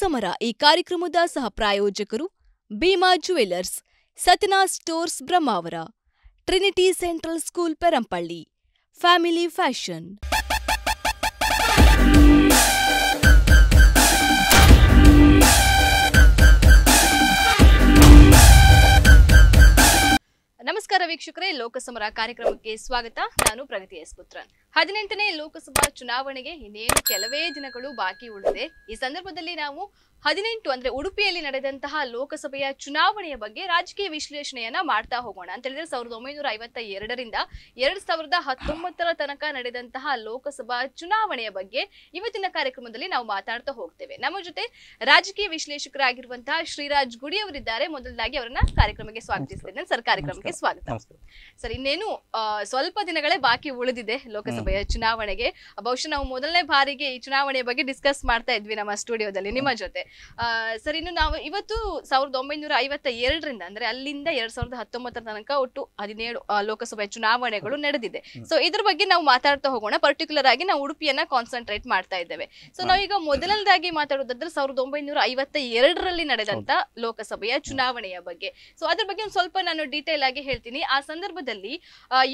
ಸಮರ ಈ ಕಾರ್ಯಕ್ರಮದ ಸಹ ಪ್ರಾಯೋಜಕರು ಭೀಮಾ ಜುವೆಲ್ಲರ್ಸ್ ಸತನಾ Stores Brahmavar Trinity Central School Perampalli Family Fashion ನಮಸ್ಕಾರ ವೀಕ್ಷಕರೇ ಲೋಕಸಮರ ಕಾರ್ಯಕ್ರಮಕ್ಕೆ ಸ್ವಾಗತ ನಾನು ಪ್ರಗತಿ ಎಸ್ ಪುತ್ರನ್ ಹದಿನೆಂಟನೇ ಲೋಕಸಭಾ ಚುನಾವಣೆಗೆ ಇನ್ನೇನು ಕೆಲವೇ ದಿನಗಳು ಬಾಕಿ ಉಳಿದಿದೆ ಈ ಸಂದರ್ಭದಲ್ಲಿ ನಾವು ಹದಿನೆಂಟು ಅಂದ್ರೆ ಉಡುಪಿಯಲ್ಲಿ ನಡೆದಂತಹ ಲೋಕಸಭೆಯ ಚುನಾವಣೆಯ ಬಗ್ಗೆ ರಾಜಕೀಯ ವಿಶ್ಲೇಷಣೆಯನ್ನ ಮಾಡ್ತಾ ಹೋಗೋಣ ಅಂತ ಹೇಳಿದ್ರೆ ಸಾವಿರದ ಒಂಬೈನೂರ ಐವತ್ತ ಎರಡರಿಂದ ಎರಡ್ ಸಾವಿರದ ಹತ್ತೊಂಬತ್ತರ ತನಕ ನಡೆದಂತಹ ಲೋಕಸಭಾ ಚುನಾವಣೆಯ ಬಗ್ಗೆ ಇವತ್ತಿನ ಕಾರ್ಯಕ್ರಮದಲ್ಲಿ ನಾವು ಮಾತಾಡ್ತಾ ಹೋಗ್ತೇವೆ ನಮ್ಮ ಜೊತೆ ರಾಜಕೀಯ ವಿಶ್ಲೇಷಕರಾಗಿರುವಂತಹ ಶ್ರೀರಾಜ್ ಗುಡಿ ಅವರಿದ್ದಾರೆ ಮೊದಲದಾಗಿ ಅವರನ್ನ ಕಾರ್ಯಕ್ರಮಕ್ಕೆ ಸ್ವಾಗತಿಸ್ತೇನೆ ಸರ್ ಕಾರ್ಯಕ್ರಮಕ್ಕೆ ಸ್ವಾಗತ ಸರ್ ಇನ್ನೇನು ಸ್ವಲ್ಪ ದಿನಗಳೇ ಬಾಕಿ ಉಳಿದಿದೆ ಲೋಕಸಭೆ ಲೋಕಸಭೆಯ ಚುನಾವಣೆಗೆ ಬಹುಶಃ ನಾವು ಮೊದಲನೇ ಬಾರಿಗೆ ಈ ಚುನಾವಣೆಯ ಬಗ್ಗೆ ಡಿಸ್ಕಸ್ ಮಾಡ್ತಾ ಇದ್ವಿ ನಮ್ಮ ಸ್ಟುಡಿಯೋದಲ್ಲಿ ನಿಮ್ಮ ಜೊತೆ ಸರ್ ಇನ್ನು ನಾವು ಇವತ್ತು ಸಾವಿರದ ಒಂಬೈನೂರ ಐವತ್ತ ಎರಡರಿಂದ ಅಂದ್ರೆ ಅಲ್ಲಿಂದ ಎರಡ್ ಸಾವಿರದ ಹತ್ತೊಂಬತ್ತರ ತನಕ ಒಟ್ಟು ಹದಿನೇಳು ಲೋಕಸಭೆ ಚುನಾವಣೆಗಳು ನಡೆದಿದೆ ಸೊ ಇದ್ರ ಬಗ್ಗೆ ನಾವು ಮಾತಾಡ್ತಾ ಹೋಗೋಣ ಪರ್ಟಿಕ್ಯುಲರ್ ಆಗಿ ನಾವು ಉಡುಪಿಯನ್ನ ಕಾನ್ಸಂಟ್ರೇಟ್ ಮಾಡ್ತಾ ಇದ್ದೇವೆ ಸೊ ನಾವೀಗ ಮೊದಲನೇದಾಗಿ ಮಾತಾಡೋದಾದ್ರೆ ಸಾವಿರದ ಒಂಬೈನೂರ ಐವತ್ತ ಎರಡರಲ್ಲಿ ನಡೆದಂತ ಲೋಕಸಭೆಯ ಚುನಾವಣೆಯ ಬಗ್ಗೆ ಸೊ ಅದ್ರ ಬಗ್ಗೆ ಒಂದು ಸ್ವಲ್ಪ ನಾನು ಡೀಟೇಲ್ ಆಗಿ ಹೇಳ್ತೀನಿ ಆ ಸಂದರ್ಭದಲ್ಲಿ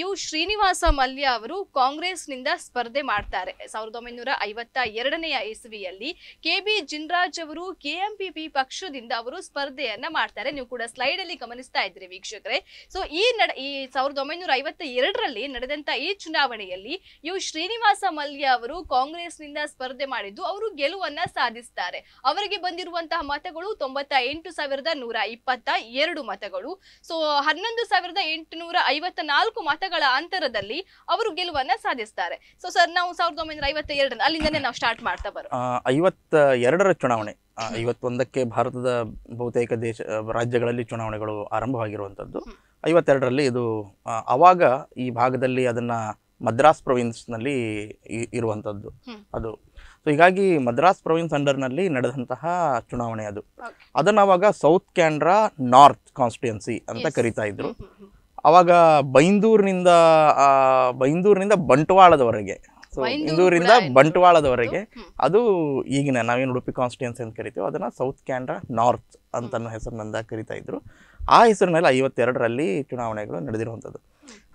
ಯು ಶ್ರೀನಿವಾಸ ಮಲ್ಯ ಅವರು ಕಾಂಗ್ರೆಸ್ ನಿಂದ ಸ್ಪರ್ಧೆ ಮಾಡ್ತಾರೆ ಸಾವಿರದ ಒಂಬೈನೂರ ಐವತ್ತ ಎರಡನೆಯ ಇಸವಿಯಲ್ಲಿ ಕೆ ಬಿ ಜಿನ್ರಾಜ್ ಅವರು ಕೆಎಂಪಿಪಿ ಪಕ್ಷದಿಂದ ಅವರು ಸ್ಪರ್ಧೆಯನ್ನ ಮಾಡ್ತಾರೆ ನೀವು ಕೂಡ ಸ್ಲೈಡ್ ಅಲ್ಲಿ ಗಮನಿಸ್ತಾ ಇದ್ರಿ ವೀಕ್ಷಕರೇ ಸೊ ಈ ನಡ ಈ ಸಾವಿರದ ಒಂಬೈನೂರ ಐವತ್ತ ಎರಡರಲ್ಲಿ ನಡೆದಂತ ಈ ಚುನಾವಣೆಯಲ್ಲಿ ಯು ಶ್ರೀನಿವಾಸ ಮಲ್ಯ ಅವರು ಕಾಂಗ್ರೆಸ್ನಿಂದ ಸ್ಪರ್ಧೆ ಮಾಡಿದ್ದು ಅವರು ಗೆಲುವನ್ನ ಸಾಧಿಸ್ತಾರೆ ಅವರಿಗೆ ಬಂದಿರುವಂತಹ ಮತಗಳು ತೊಂಬತ್ತ ಎಂಟು ಸಾವಿರದ ನೂರ ಇಪ್ಪತ್ತ ಎರಡು ಮತಗಳು ಸೊ ಹನ್ನೊಂದು ಸಾವಿರದ ಎಂಟುನೂರ ಐವತ್ತ ನಾಲ್ಕು ಮತಗಳ ಅಂತರದಲ್ಲಿ ಅವರು ಗೆಲುವನ್ನ ಸಾಧಿಸ್ತಾರೆ ಸ್ಪರ್ಧಿಸ್ತಾರೆ ಸೊ ಸರ್ ನಾವು ಸಾವಿರದ ಒಂಬೈನೂರ ಐವತ್ತ ಎರಡರ ಅಲ್ಲಿಂದನೇ ನಾವು ಸ್ಟಾರ್ಟ್ ಮಾಡ್ತಾ ಬರೋ ಐವತ್ತ ಎರಡರ ಚುನಾವಣೆ ಐವತ್ತೊಂದಕ್ಕೆ ಭಾರತದ ಬಹುತೇಕ ದೇಶ ರಾಜ್ಯಗಳಲ್ಲಿ ಚುನಾವಣೆಗಳು ಆರಂಭವಾಗಿರುವಂಥದ್ದು ಐವತ್ತೆರಡರಲ್ಲಿ ಇದು ಆವಾಗ ಈ ಭಾಗದಲ್ಲಿ ಅದನ್ನು ಮದ್ರಾಸ್ ಪ್ರೊವಿನ್ಸ್ನಲ್ಲಿ ಇರುವಂಥದ್ದು ಅದು ಸೊ ಹೀಗಾಗಿ ಮದ್ರಾಸ್ ಪ್ರೊವಿನ್ಸ್ ಅಂಡರ್ನಲ್ಲಿ ನಡೆದಂತಹ ಚುನಾವಣೆ ಅದು ಅದನ್ನು ಅವಾಗ ಸೌತ್ ಕ್ಯಾಂಡ್ರಾ ನಾರ್ತ್ ಕಾನ್ಸ್ಟಿಟ್ಯೂನ್ಸಿ ಅಂತ ಕರಿತಾ ಇದ್ರು ಅವಾಗ ಬೈಂದೂರಿನಿಂದ ಬೈಂದೂರಿನಿಂದ ಬಂಟ್ವಾಳದವರೆಗೆ ಸೊ ಬೈಂದೂರಿಂದ ಬಂಟ್ವಾಳದವರೆಗೆ ಅದು ಈಗಿನ ನಾವೇನು ಉಡುಪಿ ಕಾನ್ಸ್ಟಿಟ್ಯೂನ್ಸಿ ಅಂತ ಕರಿತೀವಿ ಅದನ್ನು ಸೌತ್ ಕ್ಯಾನ್ರಾ ನಾರ್ತ್ ಅಂತನೋ ಹೆಸರಿನಿಂದ ಕರಿತಾ ಇದ್ರು ಆ ಹೆಸರಿನಲ್ಲಿ ಐವತ್ತೆರಡರಲ್ಲಿ ಚುನಾವಣೆಗಳು ನಡೆದಿರುವಂಥದ್ದು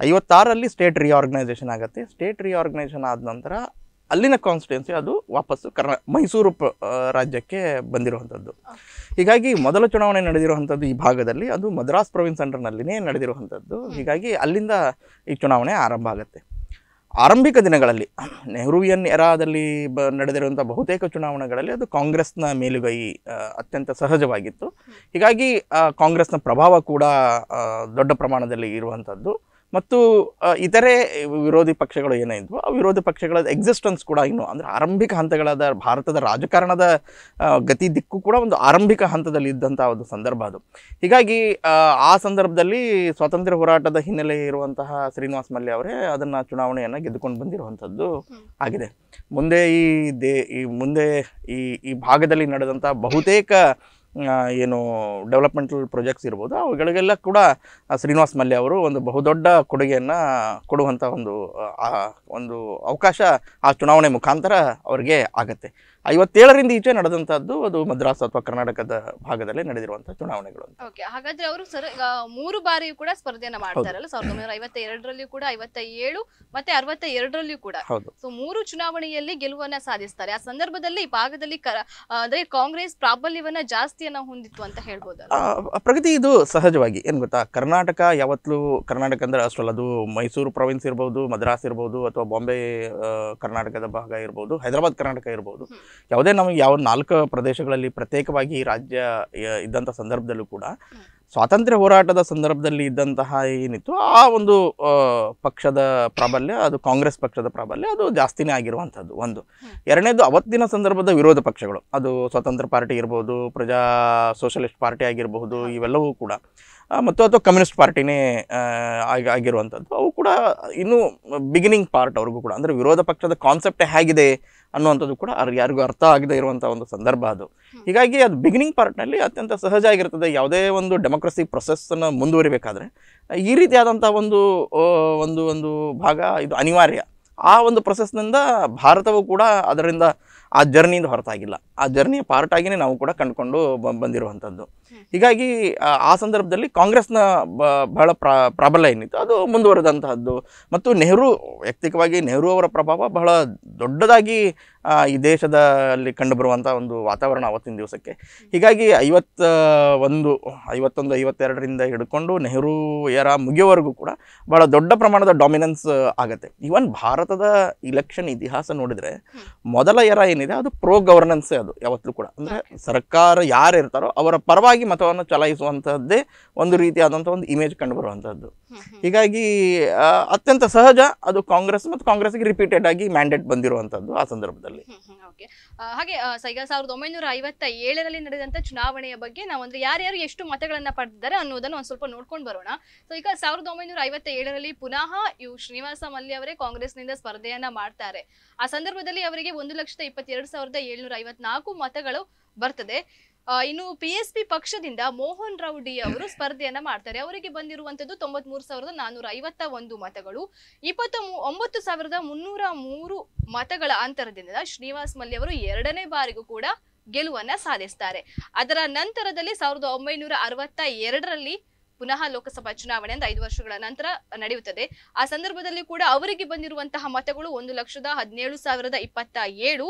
ಐವತ್ತಾರರಲ್ಲಿ ಸ್ಟೇಟ್ ರಿಆರ್ಗನೈಸೇಷನ್ ಆಗುತ್ತೆ ಸ್ಟೇಟ್ ರಿಆರ್ಗನೈಸೇಷನ್ ಆದ ನಂತರ ಅಲ್ಲಿನ ಕಾನ್ಸ್ಟಿಟ್ಯೂನ್ಸಿ ಅದು ವಾಪಸ್ಸು ಕರ್ನಾ ಮೈಸೂರು ಪ ರಾಜ್ಯಕ್ಕೆ ಬಂದಿರುವಂಥದ್ದು ಹೀಗಾಗಿ ಮೊದಲ ಚುನಾವಣೆ ನಡೆದಿರುವಂಥದ್ದು ಈ ಭಾಗದಲ್ಲಿ ಅದು ಮದ್ರಾಸ್ ಪ್ರೊವಿನ್ಸ್ ಅಂಡರ್ನಲ್ಲಿನೇ ನಡೆದಿರುವಂಥದ್ದು ಹೀಗಾಗಿ ಅಲ್ಲಿಂದ ಈ ಚುನಾವಣೆ ಆರಂಭ ಆಗುತ್ತೆ ಆರಂಭಿಕ ದಿನಗಳಲ್ಲಿ ನೆಹರುವಿಯನ್ ಎರಾದಲ್ಲಿ ಬ ನಡೆದಿರುವಂಥ ಬಹುತೇಕ ಚುನಾವಣೆಗಳಲ್ಲಿ ಅದು ಕಾಂಗ್ರೆಸ್ನ ಮೇಲುಗೈ ಅತ್ಯಂತ ಸಹಜವಾಗಿತ್ತು ಹೀಗಾಗಿ ಕಾಂಗ್ರೆಸ್ನ ಪ್ರಭಾವ ಕೂಡ ದೊಡ್ಡ ಪ್ರಮಾಣದಲ್ಲಿ ಇರುವಂಥದ್ದು ಮತ್ತು ಇತರೆ ವಿರೋಧಿ ಪಕ್ಷಗಳು ಏನಿದ್ವು ಆ ವಿರೋಧಿ ಪಕ್ಷಗಳ ಎಕ್ಸಿಸ್ಟೆನ್ಸ್ ಕೂಡ ಇನ್ನು ಅಂದರೆ ಆರಂಭಿಕ ಹಂತಗಳಾದ ಭಾರತದ ರಾಜಕಾರಣದ ಗತಿ ದಿಕ್ಕು ಕೂಡ ಒಂದು ಆರಂಭಿಕ ಹಂತದಲ್ಲಿ ಇದ್ದಂಥ ಒಂದು ಸಂದರ್ಭ ಅದು ಹೀಗಾಗಿ ಆ ಸಂದರ್ಭದಲ್ಲಿ ಸ್ವಾತಂತ್ರ್ಯ ಹೋರಾಟದ ಹಿನ್ನೆಲೆ ಇರುವಂತಹ ಶ್ರೀನಿವಾಸ್ ಮಲ್ಯ ಅವರೇ ಅದನ್ನು ಚುನಾವಣೆಯನ್ನು ಗೆದ್ದುಕೊಂಡು ಬಂದಿರುವಂಥದ್ದು ಆಗಿದೆ ಮುಂದೆ ಈ ದೇ ಈ ಮುಂದೆ ಈ ಈ ಭಾಗದಲ್ಲಿ ನಡೆದಂಥ ಬಹುತೇಕ ಏನು ಡೆವಲಪ್ಮೆಂಟಲ್ ಪ್ರಾಜೆಕ್ಟ್ಸ್ ಇರ್ಬೋದು ಅವುಗಳಿಗೆಲ್ಲ ಕೂಡ ಶ್ರೀನಿವಾಸ್ ಮಲ್ಯ ಅವರು ಒಂದು ಬಹುದೊಡ್ಡ ಕೊಡುಗೆಯನ್ನು ಕೊಡುವಂಥ ಒಂದು ಒಂದು ಅವಕಾಶ ಆ ಚುನಾವಣೆ ಮುಖಾಂತರ ಅವರಿಗೆ ಆಗತ್ತೆ ಐವತ್ತೇಳರಿಂದ ಈಚೆ ನಡೆದಂತಹದ್ದು ಅದು ಮದ್ರಾಸ್ ಅಥವಾ ಕರ್ನಾಟಕದ ಭಾಗದಲ್ಲಿ ನಡೆದಿರುವಂತಹ ಚುನಾವಣೆಗಳು ಹಾಗಾದ್ರೆ ಅವರು ಮೂರು ಬಾರಿಯೂ ಕೂಡ ಸ್ಪರ್ಧೆಯನ್ನ ಮಾಡ್ತಾರಲ್ಲ ಸಾವಿರದ ಒಂಬೈನೂರ ಕೂಡ ಐವತ್ತ ಏಳು ಮತ್ತೆ ಅರವತ್ತ ಎರಡರಲ್ಲಿಯೂ ಕೂಡ ಸೊ ಮೂರು ಚುನಾವಣೆಯಲ್ಲಿ ಗೆಲುವನ್ನ ಸಾಧಿಸ್ತಾರೆ ಆ ಸಂದರ್ಭದಲ್ಲಿ ಈ ಭಾಗದಲ್ಲಿ ಅಂದ್ರೆ ಕಾಂಗ್ರೆಸ್ ಪ್ರಾಬಲ್ಯವನ್ನ ಜಾಸ್ತಿಯನ್ನ ಹೊಂದಿತ್ತು ಅಂತ ಹೇಳ್ಬೋದು ಪ್ರಗತಿ ಇದು ಸಹಜವಾಗಿ ಏನ್ ಗೊತ್ತಾ ಕರ್ನಾಟಕ ಯಾವತ್ತೂ ಕರ್ನಾಟಕ ಅಂದ್ರೆ ಅಷ್ಟಲ್ಲ ಅದು ಮೈಸೂರು ಪ್ರಾವಿನ್ಸ್ ಇರ್ಬೋದು ಮದ್ರಾಸ್ ಇರ್ಬೋದು ಅಥವಾ ಬಾಂಬೆ ಕರ್ನಾಟಕದ ಭಾಗ ಇರ್ಬೋದು ಹೈದರಾಬಾದ್ ಕರ್ನಾಟಕ ಇರ್ಬೋದು ಯಾವುದೇ ನಮಗೆ ಯಾವ ನಾಲ್ಕು ಪ್ರದೇಶಗಳಲ್ಲಿ ಪ್ರತ್ಯೇಕವಾಗಿ ರಾಜ್ಯ ಇದ್ದಂಥ ಸಂದರ್ಭದಲ್ಲೂ ಕೂಡ ಸ್ವಾತಂತ್ರ್ಯ ಹೋರಾಟದ ಸಂದರ್ಭದಲ್ಲಿ ಇದ್ದಂತಹ ಏನಿತ್ತು ಆ ಒಂದು ಪಕ್ಷದ ಪ್ರಾಬಲ್ಯ ಅದು ಕಾಂಗ್ರೆಸ್ ಪಕ್ಷದ ಪ್ರಾಬಲ್ಯ ಅದು ಜಾಸ್ತಿನೇ ಆಗಿರುವಂಥದ್ದು ಒಂದು ಎರಡನೇದು ಅವತ್ತಿನ ಸಂದರ್ಭದ ವಿರೋಧ ಪಕ್ಷಗಳು ಅದು ಸ್ವತಂತ್ರ ಪಾರ್ಟಿ ಇರ್ಬೋದು ಪ್ರಜಾ ಸೋಷಲಿಸ್ಟ್ ಪಾರ್ಟಿ ಆಗಿರಬಹುದು ಇವೆಲ್ಲವೂ ಕೂಡ ಮತ್ತು ಅಥವಾ ಕಮ್ಯುನಿಸ್ಟ್ ಪಾರ್ಟಿನೇ ಆಗಿ ಆಗಿರುವಂಥದ್ದು ಅವು ಕೂಡ ಇನ್ನೂ ಬಿಗಿನಿಂಗ್ ಪಾರ್ಟ್ ಅವ್ರಿಗೂ ಕೂಡ ಅಂದರೆ ವಿರೋಧ ಪಕ್ಷದ ಕಾನ್ಸೆಪ್ಟ್ ಹೇಗಿದೆ ಅನ್ನುವಂಥದ್ದು ಕೂಡ ಅವ್ರಿಗೆ ಯಾರಿಗೂ ಅರ್ಥ ಆಗದೆ ಇರುವಂಥ ಒಂದು ಸಂದರ್ಭ ಅದು ಹೀಗಾಗಿ ಅದು ಬಿಗಿನಿಂಗ್ ಪಾರ್ಟ್ನಲ್ಲಿ ಅತ್ಯಂತ ಸಹಜ ಆಗಿರ್ತದೆ ಯಾವುದೇ ಒಂದು ಡೆಮೊಕ್ರಸಿ ಪ್ರೊಸೆಸ್ಸನ್ನು ಮುಂದುವರಿಬೇಕಾದ್ರೆ ಈ ರೀತಿಯಾದಂಥ ಒಂದು ಒಂದು ಒಂದು ಭಾಗ ಇದು ಅನಿವಾರ್ಯ ಆ ಒಂದು ಪ್ರೊಸೆಸ್ನಿಂದ ಭಾರತವು ಕೂಡ ಅದರಿಂದ ಆ ಜರ್ನಿಯಿಂದ ಹೊರತಾಗಿಲ್ಲ ಆ ಜರ್ನಿಯ ಪಾರ್ಟ್ ನಾವು ಕೂಡ ಕಂಡುಕೊಂಡು ಬಂದಿರುವಂಥದ್ದು ಹೀಗಾಗಿ ಆ ಸಂದರ್ಭದಲ್ಲಿ ಕಾಂಗ್ರೆಸ್ನ ಬಹಳ ಪ್ರಾಬಲ್ಯ ಏನಿತ್ತು ಅದು ಮುಂದುವರೆದಂತಹದ್ದು ಮತ್ತು ನೆಹರು ವೈಯಕ್ತಿಕವಾಗಿ ನೆಹರು ಅವರ ಪ್ರಭಾವ ಬಹಳ ದೊಡ್ಡದಾಗಿ ಈ ದೇಶದಲ್ಲಿ ಕಂಡುಬರುವಂಥ ಒಂದು ವಾತಾವರಣ ಅವತ್ತಿನ ದಿವಸಕ್ಕೆ ಹೀಗಾಗಿ ಐವತ್ತ ಒಂದು ಐವತ್ತೊಂದು ಐವತ್ತೆರಡರಿಂದ ಹಿಡ್ಕೊಂಡು ನೆಹರು ಎರ ಮುಗಿಯೋವರೆಗೂ ಕೂಡ ಬಹಳ ದೊಡ್ಡ ಪ್ರಮಾಣದ ಡಾಮಿನೆನ್ಸ್ ಆಗುತ್ತೆ ಈವನ್ ಭಾರತದ ಇಲೆಕ್ಷನ್ ಇತಿಹಾಸ ನೋಡಿದರೆ ಮೊದಲ ಎರ ಏನು ಏನಿದೆ ಅದು ಪ್ರೋ ಗವರ್ನೆನ್ಸ್ ಅದು ಯಾವತ್ತೂ ಕೂಡ ಅಂದರೆ ಸರ್ಕಾರ ಯಾರು ಇರ್ತಾರೋ ಅವರ ಪರವಾಗಿ ಮತವನ್ನು ಚಲಾಯಿಸುವಂಥದ್ದೇ ಒಂದು ರೀತಿಯಾದಂಥ ಒಂದು ಇಮೇಜ್ ಕಂಡುಬರುವಂಥದ್ದು ಹೀಗಾಗಿ ಅತ್ಯಂತ ಸಹಜ ಅದು ಕಾಂಗ್ರೆಸ್ ಮತ್ತು ಕಾಂಗ್ರೆಸ್ಗೆ ರಿಪೀಟೆಡ್ ಆಗಿ ಮ್ಯಾಂಡೇಟ್ ಬಂದಿರುವಂತದ್ದು ಆ ಸಂದರ್ಭದಲ್ಲಿ ಹಾಗೆ ಸಾವಿರದ ಒಂಬೈನೂರ ಐವತ್ತ ಏಳರಲ್ಲಿ ನಡೆದಂತ ಚುನಾವಣೆಯ ಬಗ್ಗೆ ನಾವು ಅಂದ್ರೆ ಯಾರ್ಯಾರು ಎಷ್ಟು ಮತಗಳನ್ನ ಪಡೆದಿದ್ದಾರೆ ಅನ್ನೋದನ್ನ ಒಂದ್ ಸ್ವಲ್ಪ ನೋಡ್ಕೊಂಡು ಬರೋಣ ಸೊ ಈಗ ಸಾವಿರದ ಒಂಬೈನೂರ ಐವತ್ತ ಏಳರಲ್ಲಿ ಪುನಃ ಇವು ಶ್ರೀನಿವಾಸ ಮಲ್ಯ ಅವರೇ ನಿಂದ ಸ್ಪರ್ಧೆಯನ್ನ ಮಾಡ್ತಾರೆ ಆ ಸಂದರ್ಭದಲ್ಲಿ ಅವರಿಗೆ ಒಂದು ಲಕ್ಷದ ಇಪ್ಪತ್ತೆರಡು ಸಾವಿರದ ಏಳ್ನೂರ ಐವತ್ನಾಲ್ಕು ಮತಗಳು ಬರ್ತದೆ ಇನ್ನು ಪಿ ಎಸ್ ಪಿ ಪಕ್ಷದಿಂದ ಮೋಹನ್ ರೌಡಿ ಅವರು ಸ್ಪರ್ಧೆಯನ್ನ ಮಾಡ್ತಾರೆ ಅವರಿಗೆ ಬಂದಿರುವಂತದ್ದು ತೊಂಬತ್ ಮೂರು ಸಾವಿರದ ನಾನೂರ ಐವತ್ತ ಒಂದು ಮತಗಳು ಇಪ್ಪತ್ತ ಒಂಬತ್ತು ಸಾವಿರದ ಮುನ್ನೂರ ಮೂರು ಮತಗಳ ಅಂತರದಿಂದ ಶ್ರೀನಿವಾಸ್ ಮಲ್ಲಿ ಅವರು ಎರಡನೇ ಬಾರಿಗೂ ಕೂಡ ಗೆಲುವನ್ನ ಸಾಧಿಸ್ತಾರೆ ಅದರ ನಂತರದಲ್ಲಿ ಸಾವಿರದ ಒಂಬೈನೂರ ಅರವತ್ತ ಎರಡರಲ್ಲಿ ಪುನಃ ಲೋಕಸಭಾ ಚುನಾವಣೆಯಿಂದ ಐದು ವರ್ಷಗಳ ನಂತರ ನಡೆಯುತ್ತದೆ ಆ ಸಂದರ್ಭದಲ್ಲಿ ಕೂಡ ಅವರಿಗೆ ಬಂದಿರುವಂತಹ ಮತಗಳು ಒಂದು ಲಕ್ಷದ ಹದಿನೇಳು ಸಾವಿರದ ಇಪ್ಪತ್ತ ಏಳು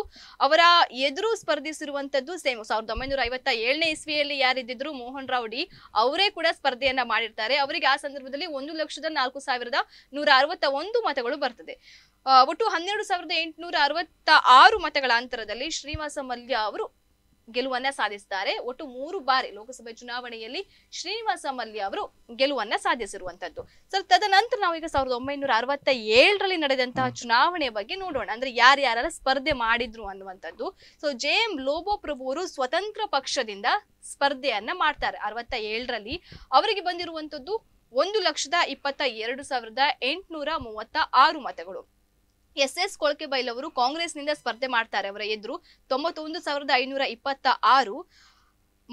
ಅವರ ಎದುರು ಸ್ಪರ್ಧಿಸಿರುವಂತದ್ದು ಸೇಮ್ ಸಾವಿರದ ಒಂಬೈನೂರ ಐವತ್ತ ಏಳನೇ ಇಸ್ವಿಯಲ್ಲಿ ಯಾರಿದ್ದಿದ್ರು ಮೋಹನ್ ರೌಡಿ ಅವರೇ ಕೂಡ ಸ್ಪರ್ಧೆಯನ್ನ ಮಾಡಿರ್ತಾರೆ ಅವರಿಗೆ ಆ ಸಂದರ್ಭದಲ್ಲಿ ಒಂದು ಲಕ್ಷದ ನಾಲ್ಕು ಸಾವಿರದ ನೂರ ಅರವತ್ತ ಒಂದು ಮತಗಳು ಬರ್ತದೆ ಒಟ್ಟು ಹನ್ನೆರಡು ಸಾವಿರದ ಎಂಟುನೂರ ಅರವತ್ತ ಆರು ಮತಗಳ ಅಂತರದಲ್ಲಿ ಶ್ರೀನಿವಾಸ ಮಲ್ಯ ಅವರು ಗೆಲುವನ್ನ ಸಾಧಿಸಿದ್ದಾರೆ ಒಟ್ಟು ಮೂರು ಬಾರಿ ಲೋಕಸಭೆ ಚುನಾವಣೆಯಲ್ಲಿ ಶ್ರೀನಿವಾಸ ಮಲ್ಯ ಅವರು ಗೆಲುವನ್ನ ಸಾಧಿಸಿರುವಂತದ್ದು ಸರ್ ತದನಂತರ ನಾವು ಈಗ ಸಾವಿರದ ಒಂಬೈನೂರ ಅರವತ್ತ ಏಳರಲ್ಲಿ ನಡೆದಂತಹ ಚುನಾವಣೆ ಬಗ್ಗೆ ನೋಡೋಣ ಅಂದ್ರೆ ಯಾರ್ಯಾರ ಸ್ಪರ್ಧೆ ಮಾಡಿದ್ರು ಅನ್ನುವಂಥದ್ದು so J M Lobo Prabhu ಅವರು ಸ್ವತಂತ್ರ ಪಕ್ಷದಿಂದ ಸ್ಪರ್ಧೆಯನ್ನ ಮಾಡ್ತಾರೆ ಅರವತ್ತ ಏಳರಲ್ಲಿ ಅವರಿಗೆ ಬಂದಿರುವಂತದ್ದು ಒಂದು ಲಕ್ಷದ ಇಪ್ಪತ್ತ ಎರಡು ಸಾವಿರದ ಎಂಟುನೂರ ಮೂವತ್ತ ಆರು ಮತಗಳು ಎಸ್ ಎಸ್ ಅವರು ಕಾಂಗ್ರೆಸ್ ಕಾಂಗ್ರೆಸ್ನಿಂದ ಸ್ಪರ್ಧೆ ಮಾಡ್ತಾರೆ ಅವರ ಎದುರು ತೊಂಬತ್ತೊಂದು ಸಾವಿರದ ಐನೂರ ಇಪ್ಪತ್ತ ಆರು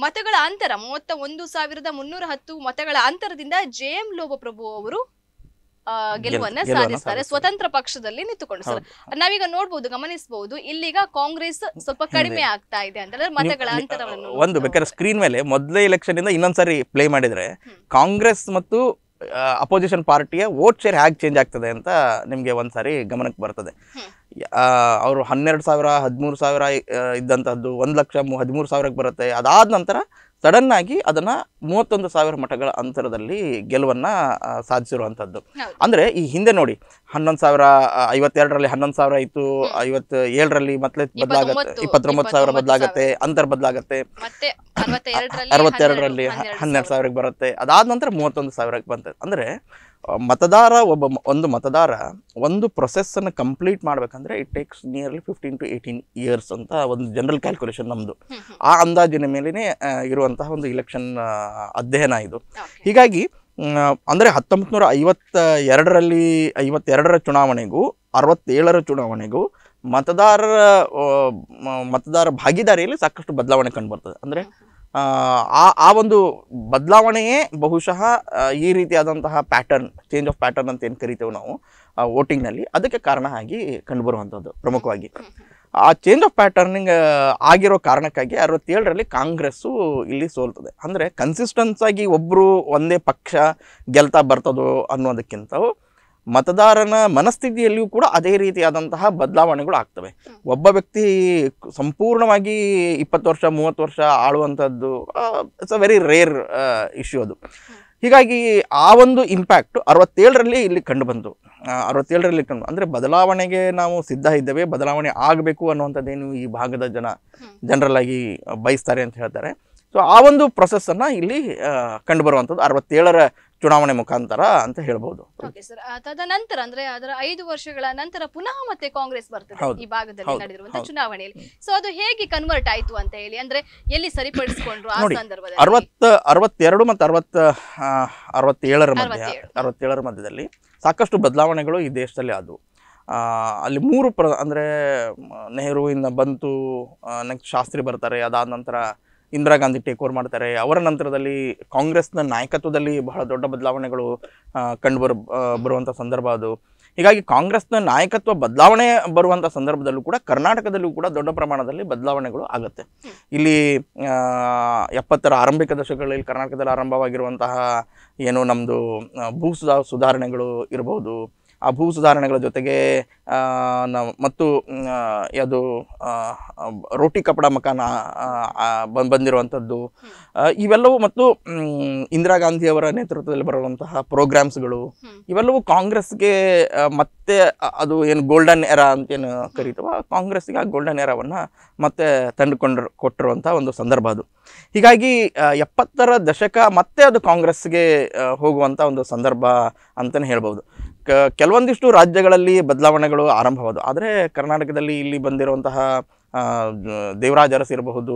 ಮತಗಳ ಅಂತರ ಮೂವತ್ತ ಒಂದು ಸಾವಿರದ ಮುನ್ನೂರ ಹತ್ತು ಮತಗಳ ಅಂತರದಿಂದ ಜೆ ಎಂ ಲೋಭಪ್ರಭು ಅವರು ಗೆಲುವನ್ನ ಸಾಧಿಸ್ತಾರೆ ಸ್ವತಂತ್ರ ಪಕ್ಷದಲ್ಲಿ ನಿಂತುಕೊಂಡು ಸರ್ ನಾವೀಗ ನೋಡಬಹುದು ಗಮನಿಸಬಹುದು ಇಲ್ಲಿಗ ಕಾಂಗ್ರೆಸ್ ಸ್ವಲ್ಪ ಕಡಿಮೆ ಆಗ್ತಾ ಇದೆ ಅಂತಂದ್ರೆ ಮತಗಳ ಅಂತರವನ್ನು ಒಂದು ಬೇಕಾದ್ರೆ ಸ್ಕ್ರೀನ್ ಮೇಲೆ ಮೊದಲೇ ಇಲೆಕ್ಷನ್ ಇಂದ ಇನ್ನೊಂದ್ಸರಿ ಪ್ಲೇ ಮಾಡಿದ್ರೆ ಕಾಂಗ್ರೆಸ್ ಮತ್ತು ಅಪೋಸಿಷನ್ ಪಾರ್ಟಿಯ ವೋಟ್ ಶೇರ್ ಹೇಗೆ ಚೇಂಜ್ ಆಗ್ತದೆ ಅಂತ ನಿಮಗೆ ಒಂದು ಸಾರಿ ಗಮನಕ್ಕೆ ಬರ್ತದೆ ಅವರು ಹನ್ನೆರಡು ಸಾವಿರ ಹದಿಮೂರು ಸಾವಿರ ಇದ್ದಂಥದ್ದು ಒಂದು ಲಕ್ಷ ಹದಿಮೂರು ಸಾವಿರಕ್ಕೆ ಬರುತ್ತೆ ಅದಾದ ನಂತರ ಸಡನ್ ಆಗಿ ಅದನ್ನ ಮೂವತ್ತೊಂದು ಸಾವಿರ ಮಠಗಳ ಅಂತರದಲ್ಲಿ ಗೆಲುವನ್ನ ಸಾಧಿಸಿರುವಂಥದ್ದು ಅಂದ್ರೆ ಈ ಹಿಂದೆ ನೋಡಿ ಹನ್ನೊಂದು ಸಾವಿರ ಐವತ್ತೆರಡರಲ್ಲಿ ಹನ್ನೊಂದು ಸಾವಿರ ಇತ್ತು ಐವತ್ ಏಳರಲ್ಲಿ ಮತ್ತೆ ಬದಲಾಗತ್ತೆ ಇಪ್ಪತ್ತೊಂಬತ್ತು ಸಾವಿರ ಬದಲಾಗತ್ತೆ ಅಂತರ್ ಬದಲಾಗತ್ತೆ ಅರವತ್ತೆರಡರಲ್ಲಿ ಹನ್ನೆರಡು ಸಾವಿರಕ್ಕೆ ಬರುತ್ತೆ ಅದಾದ ನಂತರ ಮೂವತ್ತೊಂದು ಸಾವಿರಕ್ಕೆ ಬಂತ ಅಂದ್ರೆ ಮತದಾರ ಒಬ್ಬ ಒಂದು ಮತದಾರ ಒಂದು ಪ್ರೊಸೆಸ್ಸನ್ನು ಕಂಪ್ಲೀಟ್ ಮಾಡಬೇಕಂದ್ರೆ it takes nearly fifteen to eighteen years ಅಂತ ಒಂದು ಜನರಲ್ ಕ್ಯಾಲ್ಕುಲೇಷನ್ ನಮ್ಮದು ಆ ಅಂದಾಜಿನ ಮೇಲೇ ಇರುವಂತಹ ಒಂದು ಇಲೆಕ್ಷನ್ ಅಧ್ಯಯನ ಇದು ಹೀಗಾಗಿ ಅಂದರೆ ಹತ್ತೊಂಬತ್ತು ನೂರ ಐವತ್ತ ಎರಡರಲ್ಲಿ ಐವತ್ತೆರಡರ ಚುನಾವಣೆಗೂ ಅರವತ್ತೇಳರ ಚುನಾವಣೆಗೂ ಮತದಾರರ ಮತದಾರ ಭಾಗಿದಾರಿಯಲ್ಲಿ ಸಾಕಷ್ಟು ಬದಲಾವಣೆ ಕಂಡು ಬರ್ತದೆ ಅಂದರೆ ಆ ಆ ಒಂದು ಬದಲಾವಣೆಯೇ ಬಹುಶಃ ಈ ರೀತಿಯಾದಂತಹ ಪ್ಯಾಟರ್ನ್ ಚೇಂಜ್ ಆಫ್ ಪ್ಯಾಟರ್ನ್ ಅಂತ ಏನು ಕರಿತೇವೆ ನಾವು ವೋಟಿಂಗ್ನಲ್ಲಿ ಅದಕ್ಕೆ ಕಾರಣ ಆಗಿ ಕಂಡುಬರುವಂಥದ್ದು ಪ್ರಮುಖವಾಗಿ ಆ ಚೇಂಜ್ ಆಫ್ ಪ್ಯಾಟರ್ನಿಂಗ್ ಆಗಿರೋ ಕಾರಣಕ್ಕಾಗಿ ಅರವತ್ತೇಳರಲ್ಲಿ ಕಾಂಗ್ರೆಸ್ಸು ಇಲ್ಲಿ ಸೋಲ್ತದೆ ಅಂದರೆ ಕನ್ಸಿಸ್ಟೆನ್ಸ್ ಆಗಿ ಒಬ್ಬರು ಒಂದೇ ಪಕ್ಷ ಗೆಲ್ತಾ ಬರ್ತದೋ ಅನ್ನೋದಕ್ಕಿಂತವು ಮತದಾರನ ಮನಸ್ಥಿತಿಯಲ್ಲಿಯೂ ಕೂಡ ಅದೇ ರೀತಿಯಾದಂತಹ ಬದಲಾವಣೆಗಳು ಆಗ್ತವೆ ಒಬ್ಬ ವ್ಯಕ್ತಿ ಸಂಪೂರ್ಣವಾಗಿ ಇಪ್ಪತ್ತು ವರ್ಷ ಮೂವತ್ತು ವರ್ಷ ಆಳುವಂಥದ್ದು it's a very rare issue ಅದು ಹೀಗಾಗಿ ಆ ಒಂದು ಇಂಪ್ಯಾಕ್ಟ್ ಅರವತ್ತೇಳರಲ್ಲಿ ಇಲ್ಲಿ ಕಂಡು ಬಂತು ಅರವತ್ತೇಳರಲ್ಲಿ ಕಂಡು ಅಂದರೆ ಬದಲಾವಣೆಗೆ ನಾವು ಸಿದ್ಧ ಇದ್ದೇವೆ ಬದಲಾವಣೆ ಆಗಬೇಕು ಅನ್ನುವಂಥದ್ದೇನು ಈ ಭಾಗದ ಜನ ಜನರಲ್ಲಾಗಿ ಬಯಸ್ತಾರೆ ಅಂತ ಹೇಳ್ತಾರೆ ಸೊ ಆ ಒಂದು ಪ್ರೊಸೆಸ್ಸನ್ನು ಇಲ್ಲಿ ಕಂಡುಬರುವಂಥದ್ದು ಅರವತ್ತೇಳರ ಚುನಾವಣೆ ಮುಖಾಂತರ ಅಂತ ಹೇಳ್ಬೋದು ತದನಂತರ ಅಂದ್ರೆ ಅದರ ಐದು ವರ್ಷಗಳ ನಂತರ ಪುನಃ ಮತ್ತೆ ಕಾಂಗ್ರೆಸ್ ಬರ್ತದೆ ಈ ಭಾಗದಲ್ಲಿ ನಡೆದಿರುವಂತಹ ಚುನಾವಣೆಯಲ್ಲಿ ಸೊ ಅದು ಹೇಗೆ ಕನ್ವರ್ಟ್ ಆಯ್ತು ಅಂತ ಹೇಳಿ ಅಂದ್ರೆ ಎಲ್ಲಿ ಸರಿಪಡಿಸಿಕೊಂಡ್ರು ಆ ಸಂದರ್ಭದಲ್ಲಿ ಅರವತ್ತ ಅರವತ್ತೆರಡು ಮತ್ತೆ ಅರವತ್ತ ಅರವತ್ತೇಳರ ಮಧ್ಯ ಅರವತ್ತೇಳರ ಮಧ್ಯದಲ್ಲಿ ಸಾಕಷ್ಟು ಬದಲಾವಣೆಗಳು ಈ ದೇಶದಲ್ಲಿ ಆದವು ಅಲ್ಲಿ ಮೂರು ಪ್ರ ಅಂದರೆ ನೆಹರುವಿಂದ ಬಂತು ನೆಕ್ಸ್ಟ್ ಶಾಸ್ತ್ರಿ ಬರ್ತಾರೆ ಅದಾದ ನಂತರ ಇಂದಿರಾ ಗಾಂಧಿ ಟೇಕ್ ಓವರ್ ಮಾಡ್ತಾರೆ ಅವರ ನಂತರದಲ್ಲಿ ಕಾಂಗ್ರೆಸ್ನ ನಾಯಕತ್ವದಲ್ಲಿ ಬಹಳ ದೊಡ್ಡ ಬದಲಾವಣೆಗಳು ಕಂಡು ಬರುವಂಥ ಸಂದರ್ಭ ಅದು ಹೀಗಾಗಿ ಕಾಂಗ್ರೆಸ್ನ ನಾಯಕತ್ವ ಬದಲಾವಣೆ ಬರುವಂಥ ಸಂದರ್ಭದಲ್ಲೂ ಕೂಡ ಕರ್ನಾಟಕದಲ್ಲೂ ಕೂಡ ದೊಡ್ಡ ಪ್ರಮಾಣದಲ್ಲಿ ಬದಲಾವಣೆಗಳು ಆಗುತ್ತೆ ಇಲ್ಲಿ ಎಪ್ಪತ್ತರ ಆರಂಭಿಕ ದಶಕಗಳಲ್ಲಿ ಕರ್ನಾಟಕದಲ್ಲಿ ಆರಂಭವಾಗಿರುವಂತಹ ಏನು ನಮ್ಮದು ಭೂ ಸುಧಾರಣೆಗಳು ಇರಬಹುದು ಆ ಭೂ ಸುಧಾರಣೆಗಳ ಜೊತೆಗೆ ಮತ್ತು ಯಾವುದು ರೋಟಿ ಕಪಡ ಮಕಾನ ಬಂದಿರುವಂಥದ್ದು ಇವೆಲ್ಲವೂ ಮತ್ತು ಇಂದಿರಾ ಗಾಂಧಿಯವರ ನೇತೃತ್ವದಲ್ಲಿ ಬರುವಂತಹ ಪ್ರೋಗ್ರಾಮ್ಸ್ಗಳು ಇವೆಲ್ಲವೂ ಕಾಂಗ್ರೆಸ್ಗೆ ಮತ್ತೆ ಮತ್ತೆ ಅದು ಏನು ಗೋಲ್ಡನ್ ಎರ ಅಂತೇನು ಕರೀತವ ಕಾಂಗ್ರೆಸ್ಗೆ ಆ ಗೋಲ್ಡನ್ ಎರವನ್ನು ಮತ್ತೆ ತಂದುಕೊಂಡ್ರು ಕೊಟ್ಟಿರುವಂಥ ಒಂದು ಸಂದರ್ಭ ಅದು ಹೀಗಾಗಿ ಎಪ್ಪತ್ತರ ದಶಕ ಮತ್ತೆ ಅದು ಕಾಂಗ್ರೆಸ್ಗೆ ಹೋಗುವಂಥ ಒಂದು ಸಂದರ್ಭ ಅಂತಲೇ ಹೇಳ್ಬೋದು ಕ ಕೆಲವೊಂದಿಷ್ಟು ರಾಜ್ಯಗಳಲ್ಲಿ ಬದಲಾವಣೆಗಳು ಆರಂಭವಾದವು ಆದರೆ ಕರ್ನಾಟಕದಲ್ಲಿ ಇಲ್ಲಿ ಬಂದಿರುವಂತಹ ದೇವರಾಜ್ ಅರಸ್ ಇರಬಹುದು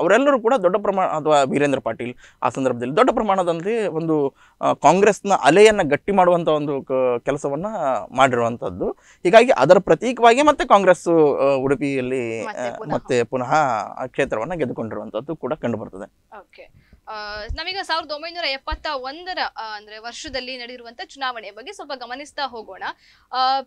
ಅವರೆಲ್ಲರೂ ಕೂಡ ದೊಡ್ಡ ಪ್ರಮಾಣ ಅಥವಾ ವೀರೇಂದ್ರ ಪಾಟೀಲ್ ಆ ಸಂದರ್ಭದಲ್ಲಿ ದೊಡ್ಡ ಪ್ರಮಾಣದಲ್ಲಿ ಒಂದು ಕಾಂಗ್ರೆಸ್ನ ಅಲೆಯನ್ನು ಗಟ್ಟಿ ಮಾಡುವಂಥ ಒಂದು ಕೆಲಸವನ್ನು ಮಾಡಿರುವಂಥದ್ದು ಹೀಗಾಗಿ ಅದರ ಪ್ರತೀಕವಾಗಿ ಮತ್ತೆ ಕಾಂಗ್ರೆಸ್ ಉಡುಪಿಯಲ್ಲಿ ಮತ್ತೆ ಪುನಃ ಕ್ಷೇತ್ರವನ್ನು ಗೆದ್ದುಕೊಂಡಿರುವಂಥದ್ದು ಕೂಡ ಕಂಡುಬರ್ತದೆ ನಾವೀಗ ಸಾವಿರದ ಒಂಬೈನೂರ ಎಪ್ಪತ್ತ ಒಂದರ ಅಂದ್ರೆ ವರ್ಷದಲ್ಲಿ ನಡೆದಿರುವಂತ ಚುನಾವಣೆಯ ಬಗ್ಗೆ ಸ್ವಲ್ಪ ಗಮನಿಸ್ತಾ ಹೋಗೋಣ